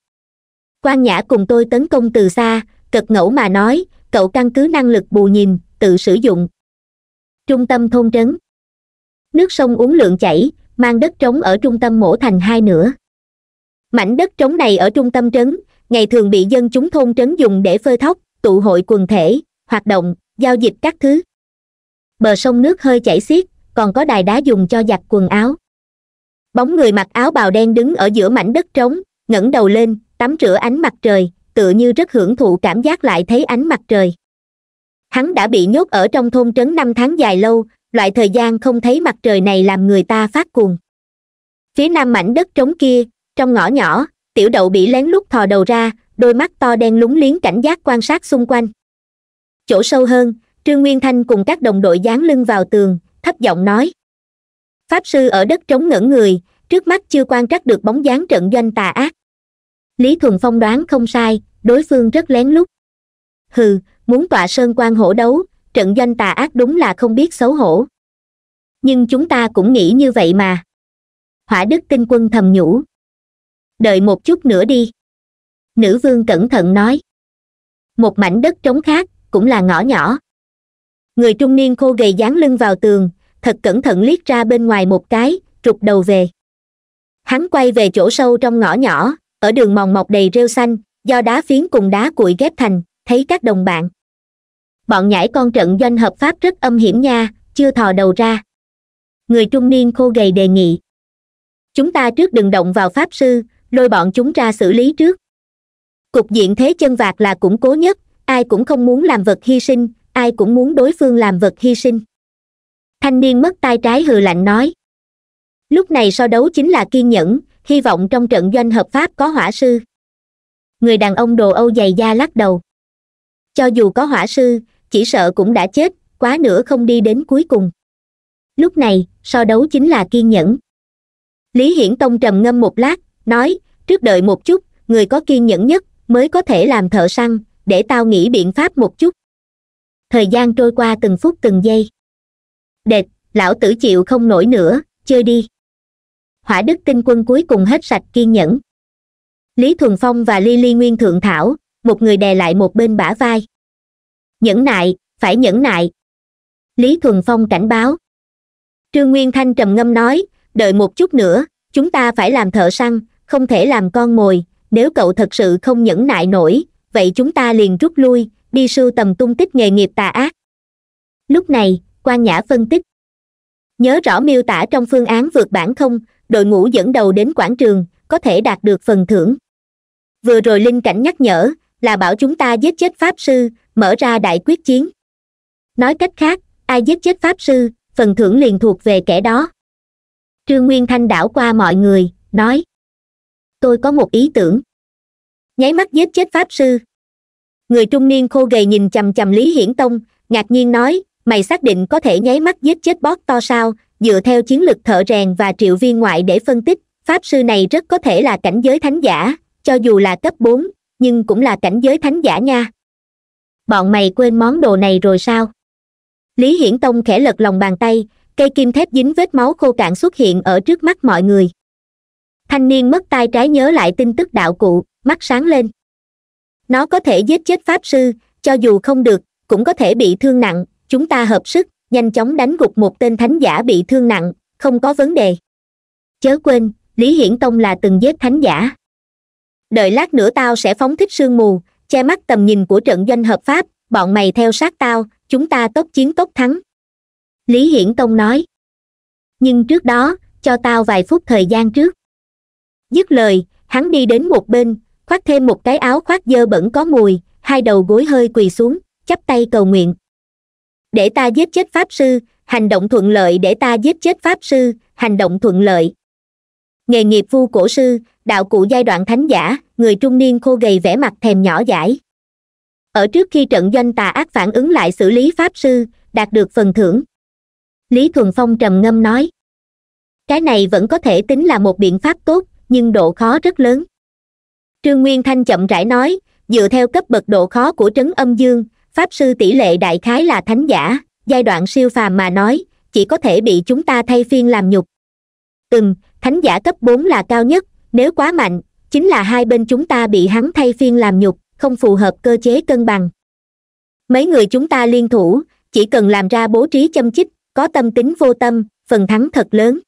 quan nhã cùng tôi tấn công từ xa cật ngẫu mà nói cậu căn cứ năng lực bù nhìn tự sử dụng trung tâm thôn trấn nước sông uống lượng chảy mang đất trống ở trung tâm mổ thành hai nửa mảnh đất trống này ở trung tâm trấn ngày thường bị dân chúng thôn trấn dùng để phơi thóc tụ hội quần thể hoạt động giao dịch các thứ bờ sông nước hơi chảy xiết còn có đài đá dùng cho giặt quần áo bóng người mặc áo bào đen đứng ở giữa mảnh đất trống ngẩng đầu lên tắm rửa ánh mặt trời tựa như rất hưởng thụ cảm giác lại thấy ánh mặt trời hắn đã bị nhốt ở trong thôn trấn năm tháng dài lâu loại thời gian không thấy mặt trời này làm người ta phát cuồng phía nam mảnh đất trống kia trong ngõ nhỏ tiểu đậu bị lén lút thò đầu ra đôi mắt to đen lúng liếng cảnh giác quan sát xung quanh chỗ sâu hơn trương nguyên thanh cùng các đồng đội dán lưng vào tường thấp giọng nói pháp sư ở đất trống ngẩn người trước mắt chưa quan trắc được bóng dáng trận doanh tà ác lý thuần phong đoán không sai đối phương rất lén lút hừ muốn tọa sơn quan hổ đấu trận doanh tà ác đúng là không biết xấu hổ nhưng chúng ta cũng nghĩ như vậy mà hỏa đức tinh quân thầm nhủ đợi một chút nữa đi nữ vương cẩn thận nói một mảnh đất trống khác cũng là ngõ nhỏ người trung niên khô gầy dán lưng vào tường thật cẩn thận liếc ra bên ngoài một cái trục đầu về hắn quay về chỗ sâu trong ngõ nhỏ ở đường mòn mọc đầy rêu xanh do đá phiến cùng đá cuội ghép thành thấy các đồng bạn bọn nhãi con trận doanh hợp pháp rất âm hiểm nha chưa thò đầu ra người trung niên khô gầy đề nghị chúng ta trước đừng động vào pháp sư lôi bọn chúng ra xử lý trước cục diện thế chân vạc là củng cố nhất ai cũng không muốn làm vật hy sinh ai cũng muốn đối phương làm vật hy sinh thanh niên mất tay trái hừ lạnh nói lúc này so đấu chính là kiên nhẫn hy vọng trong trận doanh hợp pháp có hỏa sư người đàn ông đồ âu dày da lắc đầu cho dù có hỏa sư chỉ sợ cũng đã chết quá nữa không đi đến cuối cùng lúc này so đấu chính là kiên nhẫn lý hiển tông trầm ngâm một lát nói trước đợi một chút người có kiên nhẫn nhất mới có thể làm thợ săn để tao nghĩ biện pháp một chút thời gian trôi qua từng phút từng giây đệt lão tử chịu không nổi nữa chơi đi hỏa đức tinh quân cuối cùng hết sạch kiên nhẫn lý thuần phong và ly ly nguyên thượng thảo một người đè lại một bên bả vai nhẫn nại phải nhẫn nại lý thuần phong cảnh báo trương nguyên thanh trầm ngâm nói đợi một chút nữa chúng ta phải làm thợ săn không thể làm con mồi nếu cậu thật sự không nhẫn nại nổi vậy chúng ta liền rút lui đi sưu tầm tung tích nghề nghiệp tà ác lúc này quan nhã phân tích nhớ rõ miêu tả trong phương án vượt bản không đội ngũ dẫn đầu đến quảng trường có thể đạt được phần thưởng vừa rồi linh cảnh nhắc nhở là bảo chúng ta giết chết pháp sư mở ra đại quyết chiến nói cách khác ai giết chết pháp sư phần thưởng liền thuộc về kẻ đó trương nguyên thanh đảo qua mọi người nói tôi có một ý tưởng nháy mắt giết chết pháp sư người trung niên khô gầy nhìn chằm chằm lý hiển tông ngạc nhiên nói mày xác định có thể nháy mắt giết chết bót to sao dựa theo chiến lược thợ rèn và triệu viên ngoại để phân tích pháp sư này rất có thể là cảnh giới thánh giả cho dù là cấp bốn nhưng cũng là cảnh giới thánh giả nha bọn mày quên món đồ này rồi sao lý hiển tông khẽ lật lòng bàn tay cây kim thép dính vết máu khô cạn xuất hiện ở trước mắt mọi người thanh niên mất tay trái nhớ lại tin tức đạo cụ mắt sáng lên nó có thể giết chết pháp sư cho dù không được cũng có thể bị thương nặng chúng ta hợp sức nhanh chóng đánh gục một tên thánh giả bị thương nặng không có vấn đề chớ quên lý hiển tông là từng giết thánh giả đợi lát nữa tao sẽ phóng thích sương mù che mắt tầm nhìn của trận doanh hợp pháp bọn mày theo sát tao chúng ta tốc chiến tốc thắng lý hiển tông nói nhưng trước đó cho tao vài phút thời gian trước dứt lời hắn đi đến một bên khoác thêm một cái áo khoác dơ bẩn có mùi hai đầu gối hơi quỳ xuống chắp tay cầu nguyện để ta giết chết pháp sư hành động thuận lợi để ta giết chết pháp sư hành động thuận lợi nghề nghiệp vu cổ sư đạo cụ giai đoạn thánh giả người trung niên khô gầy vẻ mặt thèm nhỏ dãi ở trước khi trận doanh tà ác phản ứng lại xử lý pháp sư đạt được phần thưởng lý thuần phong trầm ngâm nói cái này vẫn có thể tính là một biện pháp tốt nhưng độ khó rất lớn trương nguyên thanh chậm rãi nói dựa theo cấp bậc độ khó của trấn âm dương pháp sư tỷ lệ đại khái là thánh giả giai đoạn siêu phàm mà nói chỉ có thể bị chúng ta thay phiên làm nhục từng thánh giả cấp bốn là cao nhất nếu quá mạnh chính là hai bên chúng ta bị hắn thay phiên làm nhục không phù hợp cơ chế cân bằng mấy người chúng ta liên thủ chỉ cần làm ra bố trí châm chích có tâm tính vô tâm phần thắng thật lớn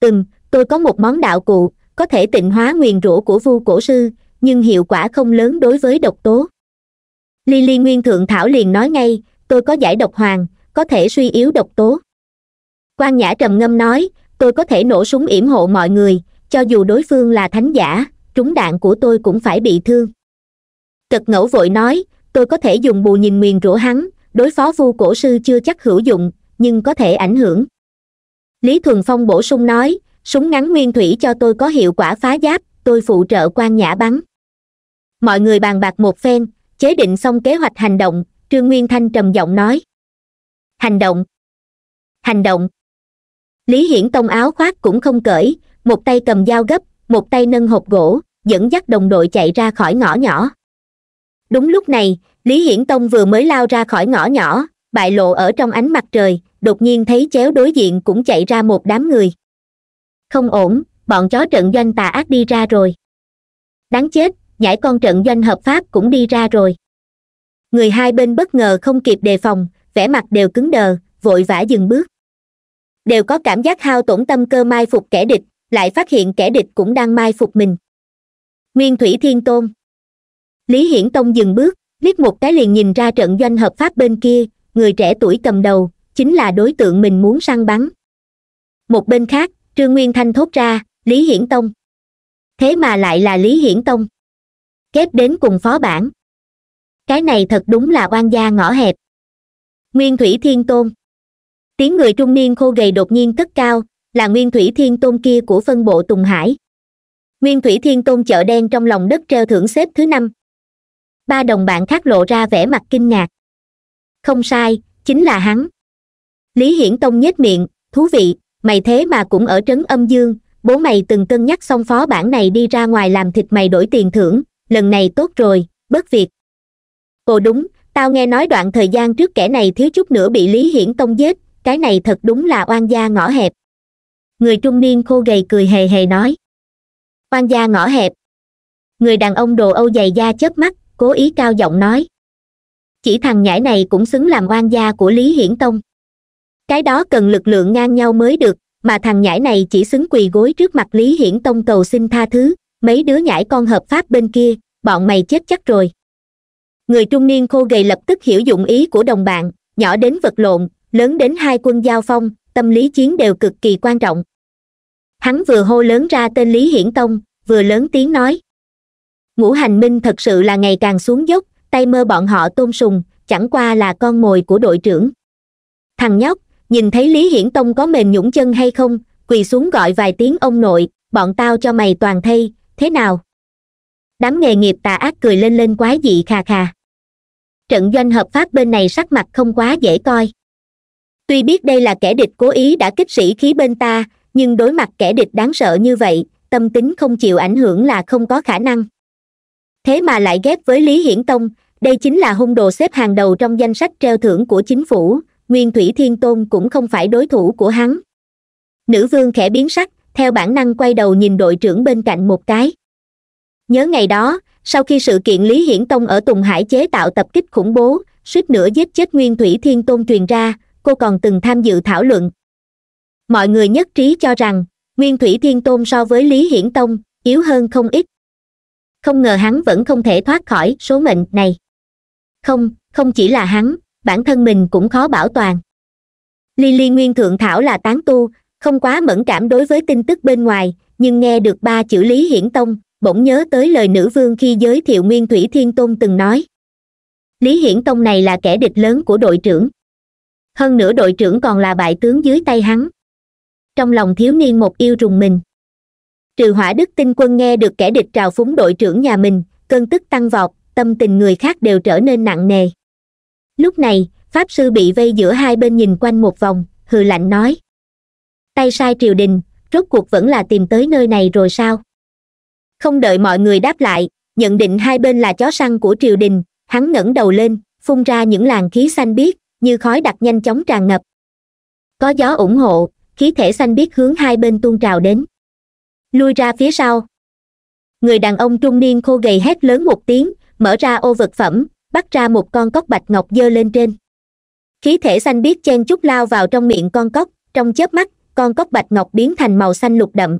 từng tôi có một món đạo cụ có thể tịnh hóa nguyền rủa của vu cổ sư nhưng hiệu quả không lớn đối với độc tố lily nguyên thượng thảo liền nói ngay tôi có giải độc hoàng có thể suy yếu độc tố quan nhã trầm ngâm nói tôi có thể nổ súng yểm hộ mọi người cho dù đối phương là thánh giả trúng đạn của tôi cũng phải bị thương tật ngẫu vội nói tôi có thể dùng bù nhìn nguyền rủa hắn đối phó vu cổ sư chưa chắc hữu dụng nhưng có thể ảnh hưởng lý thuần phong bổ sung nói súng ngắn nguyên thủy cho tôi có hiệu quả phá giáp tôi phụ trợ quan nhã bắn mọi người bàn bạc một phen chế định xong kế hoạch hành động trương nguyên thanh trầm giọng nói hành động hành động lý hiển tông áo khoác cũng không cởi một tay cầm dao gấp một tay nâng hộp gỗ dẫn dắt đồng đội chạy ra khỏi ngõ nhỏ đúng lúc này lý hiển tông vừa mới lao ra khỏi ngõ nhỏ bại lộ ở trong ánh mặt trời đột nhiên thấy chéo đối diện cũng chạy ra một đám người không ổn bọn chó trận doanh tà ác đi ra rồi đáng chết nhãi con trận doanh hợp pháp cũng đi ra rồi người hai bên bất ngờ không kịp đề phòng vẻ mặt đều cứng đờ vội vã dừng bước đều có cảm giác hao tổn tâm cơ mai phục kẻ địch lại phát hiện kẻ địch cũng đang mai phục mình nguyên thủy thiên tôn lý hiển tông dừng bước liếc một cái liền nhìn ra trận doanh hợp pháp bên kia người trẻ tuổi cầm đầu chính là đối tượng mình muốn săn bắn một bên khác trương nguyên thanh thốt ra lý hiển tông thế mà lại là lý hiển tông kép đến cùng phó bản cái này thật đúng là oan gia ngõ hẹp nguyên thủy thiên tôn tiếng người trung niên khô gầy đột nhiên cất cao là nguyên thủy thiên tôn kia của phân bộ tùng hải nguyên thủy thiên tôn chợ đen trong lòng đất treo thưởng xếp thứ năm ba đồng bạn khác lộ ra vẻ mặt kinh ngạc không sai chính là hắn lý hiển tông nhếch miệng thú vị mày thế mà cũng ở trấn âm dương bố mày từng cân nhắc xong phó bản này đi ra ngoài làm thịt mày đổi tiền thưởng lần này tốt rồi bất việc ồ đúng tao nghe nói đoạn thời gian trước kẻ này thiếu chút nữa bị lý hiển tông giết cái này thật đúng là oan gia ngõ hẹp người trung niên khô gầy cười hề hề nói oan gia ngõ hẹp người đàn ông đồ âu dày da chớp mắt cố ý cao giọng nói chỉ thằng nhãi này cũng xứng làm oan gia của lý hiển tông cái đó cần lực lượng ngang nhau mới được mà thằng nhãi này chỉ xứng quỳ gối trước mặt lý hiển tông cầu xin tha thứ mấy đứa nhãi con hợp pháp bên kia bọn mày chết chắc rồi người trung niên khô gầy lập tức hiểu dụng ý của đồng bạn nhỏ đến vật lộn lớn đến hai quân giao phong tâm lý chiến đều cực kỳ quan trọng hắn vừa hô lớn ra tên lý hiển tông vừa lớn tiếng nói ngũ hành minh thật sự là ngày càng xuống dốc tay mơ bọn họ tôn sùng chẳng qua là con mồi của đội trưởng thằng nhóc nhìn thấy lý hiển tông có mềm nhũng chân hay không quỳ xuống gọi vài tiếng ông nội bọn tao cho mày toàn thây thế nào đám nghề nghiệp tà ác cười lên lên quái dị khà khà trận doanh hợp pháp bên này sắc mặt không quá dễ coi tuy biết đây là kẻ địch cố ý đã kích sĩ khí bên ta nhưng đối mặt kẻ địch đáng sợ như vậy tâm tính không chịu ảnh hưởng là không có khả năng thế mà lại ghép với lý hiển tông đây chính là hung đồ xếp hàng đầu trong danh sách treo thưởng của chính phủ nguyên thủy thiên tôn cũng không phải đối thủ của hắn nữ vương khẽ biến sắc theo bản năng quay đầu nhìn đội trưởng bên cạnh một cái nhớ ngày đó sau khi sự kiện lý hiển tông ở tùng hải chế tạo tập kích khủng bố suýt nữa giết chết nguyên thủy thiên tôn truyền ra cô còn từng tham dự thảo luận mọi người nhất trí cho rằng nguyên thủy thiên tôn so với lý hiển tông yếu hơn không ít không ngờ hắn vẫn không thể thoát khỏi số mệnh này không không chỉ là hắn bản thân mình cũng khó bảo toàn Lily nguyên thượng thảo là tán tu không quá mẫn cảm đối với tin tức bên ngoài nhưng nghe được ba chữ lý hiển tông bỗng nhớ tới lời nữ vương khi giới thiệu nguyên thủy thiên tôn từng nói lý hiển tông này là kẻ địch lớn của đội trưởng hơn nữa đội trưởng còn là bại tướng dưới tay hắn trong lòng thiếu niên một yêu rùng mình trừ hỏa đức tinh quân nghe được kẻ địch trào phúng đội trưởng nhà mình cơn tức tăng vọt tâm tình người khác đều trở nên nặng nề lúc này pháp sư bị vây giữa hai bên nhìn quanh một vòng hừ lạnh nói tay sai triều đình rốt cuộc vẫn là tìm tới nơi này rồi sao không đợi mọi người đáp lại nhận định hai bên là chó săn của triều đình hắn ngẩng đầu lên phun ra những làn khí xanh biếc như khói đặc nhanh chóng tràn ngập có gió ủng hộ khí thể xanh biếc hướng hai bên tuôn trào đến lui ra phía sau người đàn ông trung niên khô gầy hét lớn một tiếng mở ra ô vật phẩm bắt ra một con cóc bạch ngọc dơ lên trên khí thể xanh biếc chen chút lao vào trong miệng con cóc trong chớp mắt con cóc bạch ngọc biến thành màu xanh lục đậm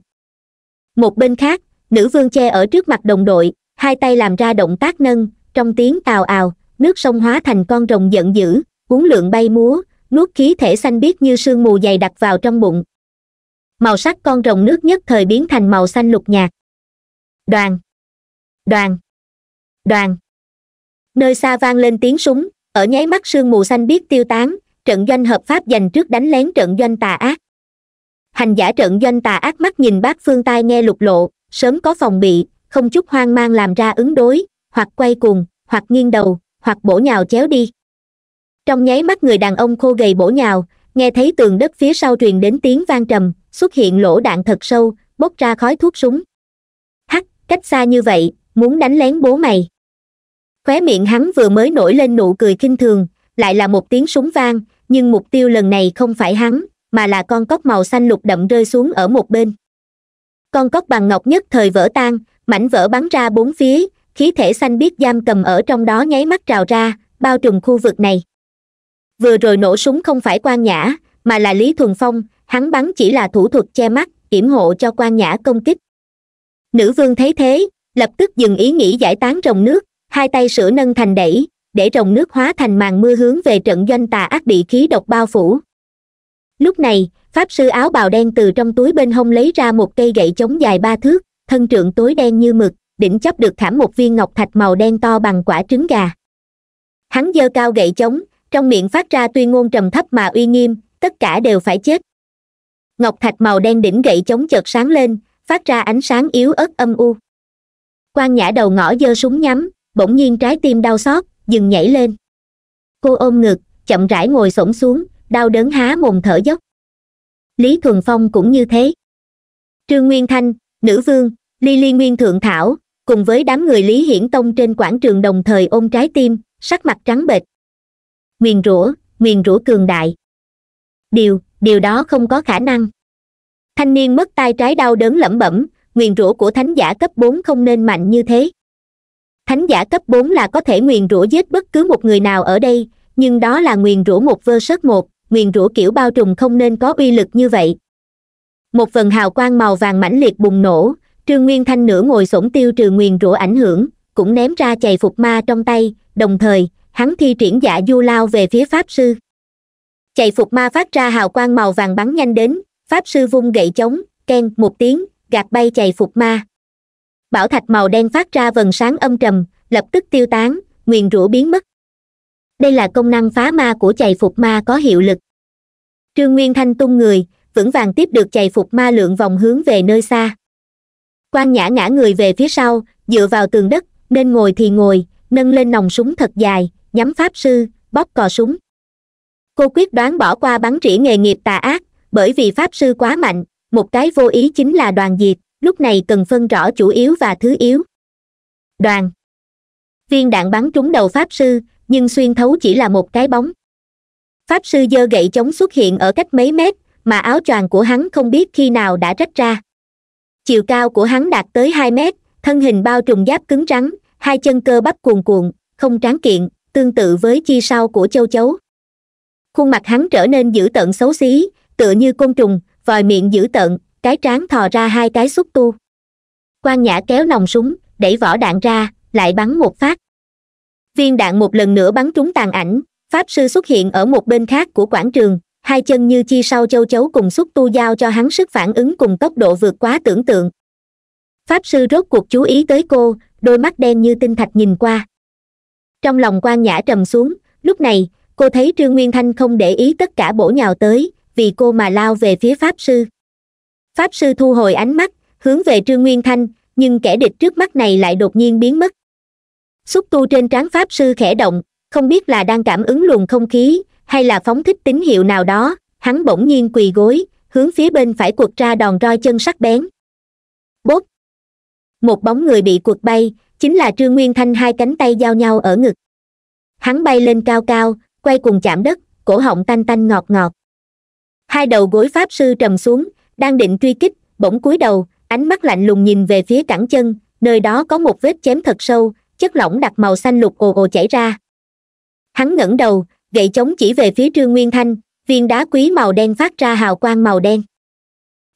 một bên khác nữ vương che ở trước mặt đồng đội hai tay làm ra động tác nâng trong tiếng ào ào nước sông hóa thành con rồng giận dữ cuốn lượn bay múa nuốt khí thể xanh biếc như sương mù dày đặc vào trong bụng màu sắc con rồng nước nhất thời biến thành màu xanh lục nhạt đoàn đoàn đoàn nơi xa vang lên tiếng súng ở nháy mắt sương mù xanh biết tiêu tán trận doanh hợp pháp giành trước đánh lén trận doanh tà ác hành giả trận doanh tà ác mắt nhìn bác phương tai nghe lục lộ sớm có phòng bị không chút hoang mang làm ra ứng đối hoặc quay cuồng hoặc nghiêng đầu hoặc bổ nhào chéo đi trong nháy mắt người đàn ông khô gầy bổ nhào nghe thấy tường đất phía sau truyền đến tiếng vang trầm xuất hiện lỗ đạn thật sâu bốc ra khói thuốc súng hắt cách xa như vậy muốn đánh lén bố mày khóe miệng hắn vừa mới nổi lên nụ cười kinh thường lại là một tiếng súng vang nhưng mục tiêu lần này không phải hắn mà là con cóc màu xanh lục đậm rơi xuống ở một bên con cóc bằng ngọc nhất thời vỡ tan mảnh vỡ bắn ra bốn phía khí thể xanh biết giam cầm ở trong đó nháy mắt trào ra bao trùm khu vực này vừa rồi nổ súng không phải quan nhã mà là lý thuần phong hắn bắn chỉ là thủ thuật che mắt kiểm hộ cho quan nhã công kích nữ vương thấy thế lập tức dừng ý nghĩ giải tán rồng nước hai tay sữa nâng thành đẩy để rồng nước hóa thành màn mưa hướng về trận doanh tà ác bị khí độc bao phủ lúc này pháp sư áo bào đen từ trong túi bên hông lấy ra một cây gậy chống dài ba thước thân trượng tối đen như mực đỉnh chấp được thảm một viên ngọc thạch màu đen to bằng quả trứng gà hắn giơ cao gậy chống trong miệng phát ra tuyên ngôn trầm thấp mà uy nghiêm tất cả đều phải chết ngọc thạch màu đen đỉnh gậy chống chợt sáng lên phát ra ánh sáng yếu ớt âm u quan nhã đầu ngõ giơ súng nhắm bỗng nhiên trái tim đau xót dừng nhảy lên cô ôm ngực chậm rãi ngồi xổm xuống đau đớn há mồm thở dốc lý thuần phong cũng như thế trương nguyên thanh nữ vương ly ly nguyên thượng thảo cùng với đám người lý hiển tông trên quảng trường đồng thời ôm trái tim sắc mặt trắng bệch nguyền rủa nguyền rủa cường đại điều điều đó không có khả năng thanh niên mất tay trái đau đớn lẩm bẩm nguyền rủa của thánh giả cấp bốn không nên mạnh như thế thánh giả cấp bốn là có thể nguyền rủa giết bất cứ một người nào ở đây nhưng đó là nguyền rủa một vơ sớt một nguyền rủa kiểu bao trùm không nên có uy lực như vậy một vần hào quang màu vàng mãnh liệt bùng nổ trương nguyên thanh nửa ngồi sổng tiêu trừ nguyền rủa ảnh hưởng cũng ném ra chày phục ma trong tay đồng thời hắn thi triển giả du lao về phía pháp sư chày phục ma phát ra hào quang màu vàng bắn nhanh đến pháp sư vung gậy chống ken một tiếng gạt bay chày phục ma bảo thạch màu đen phát ra vần sáng âm trầm lập tức tiêu tán nguyền rủa biến mất đây là công năng phá ma của chày phục ma có hiệu lực trương nguyên thanh tung người vững vàng tiếp được chày phục ma lượng vòng hướng về nơi xa quan nhã ngã người về phía sau dựa vào tường đất nên ngồi thì ngồi nâng lên nòng súng thật dài nhắm pháp sư bóp cò súng cô quyết đoán bỏ qua bắn rỉa nghề nghiệp tà ác bởi vì pháp sư quá mạnh một cái vô ý chính là đoàn diệt lúc này cần phân rõ chủ yếu và thứ yếu đoàn viên đạn bắn trúng đầu pháp sư nhưng xuyên thấu chỉ là một cái bóng pháp sư giơ gậy chống xuất hiện ở cách mấy mét mà áo choàng của hắn không biết khi nào đã rách ra chiều cao của hắn đạt tới hai mét thân hình bao trùm giáp cứng rắn hai chân cơ bắp cuồn cuộn không tráng kiện tương tự với chi sau của châu chấu khuôn mặt hắn trở nên dữ tợn xấu xí tựa như côn trùng vòi miệng dữ tợn cái trán thò ra hai cái xúc tu quan nhã kéo nòng súng đẩy vỏ đạn ra lại bắn một phát viên đạn một lần nữa bắn trúng tàn ảnh pháp sư xuất hiện ở một bên khác của quảng trường hai chân như chi sau châu chấu cùng xúc tu giao cho hắn sức phản ứng cùng tốc độ vượt quá tưởng tượng pháp sư rốt cuộc chú ý tới cô đôi mắt đen như tinh thạch nhìn qua trong lòng quan nhã trầm xuống lúc này cô thấy trương nguyên thanh không để ý tất cả bổ nhào tới vì cô mà lao về phía pháp sư pháp sư thu hồi ánh mắt hướng về trương nguyên thanh nhưng kẻ địch trước mắt này lại đột nhiên biến mất xúc tu trên trán pháp sư khẽ động không biết là đang cảm ứng luồng không khí hay là phóng thích tín hiệu nào đó hắn bỗng nhiên quỳ gối hướng phía bên phải quật ra đòn roi chân sắc bén bốt một bóng người bị quật bay chính là trương nguyên thanh hai cánh tay giao nhau ở ngực hắn bay lên cao cao quay cùng chạm đất cổ họng tanh tanh ngọt ngọt hai đầu gối pháp sư trầm xuống đang định truy kích bỗng cúi đầu ánh mắt lạnh lùng nhìn về phía cẳng chân nơi đó có một vết chém thật sâu chất lỏng đặc màu xanh lục ồ ồ chảy ra hắn ngẩng đầu gậy chống chỉ về phía trương nguyên thanh viên đá quý màu đen phát ra hào quang màu đen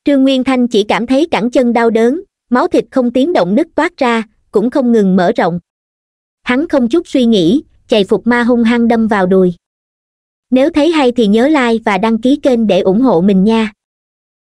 trương nguyên thanh chỉ cảm thấy cẳng chân đau đớn máu thịt không tiếng động nứt toát ra cũng không ngừng mở rộng hắn không chút suy nghĩ chạy phục ma hung hăng đâm vào đùi nếu thấy hay thì nhớ like và đăng ký kênh để ủng hộ mình nha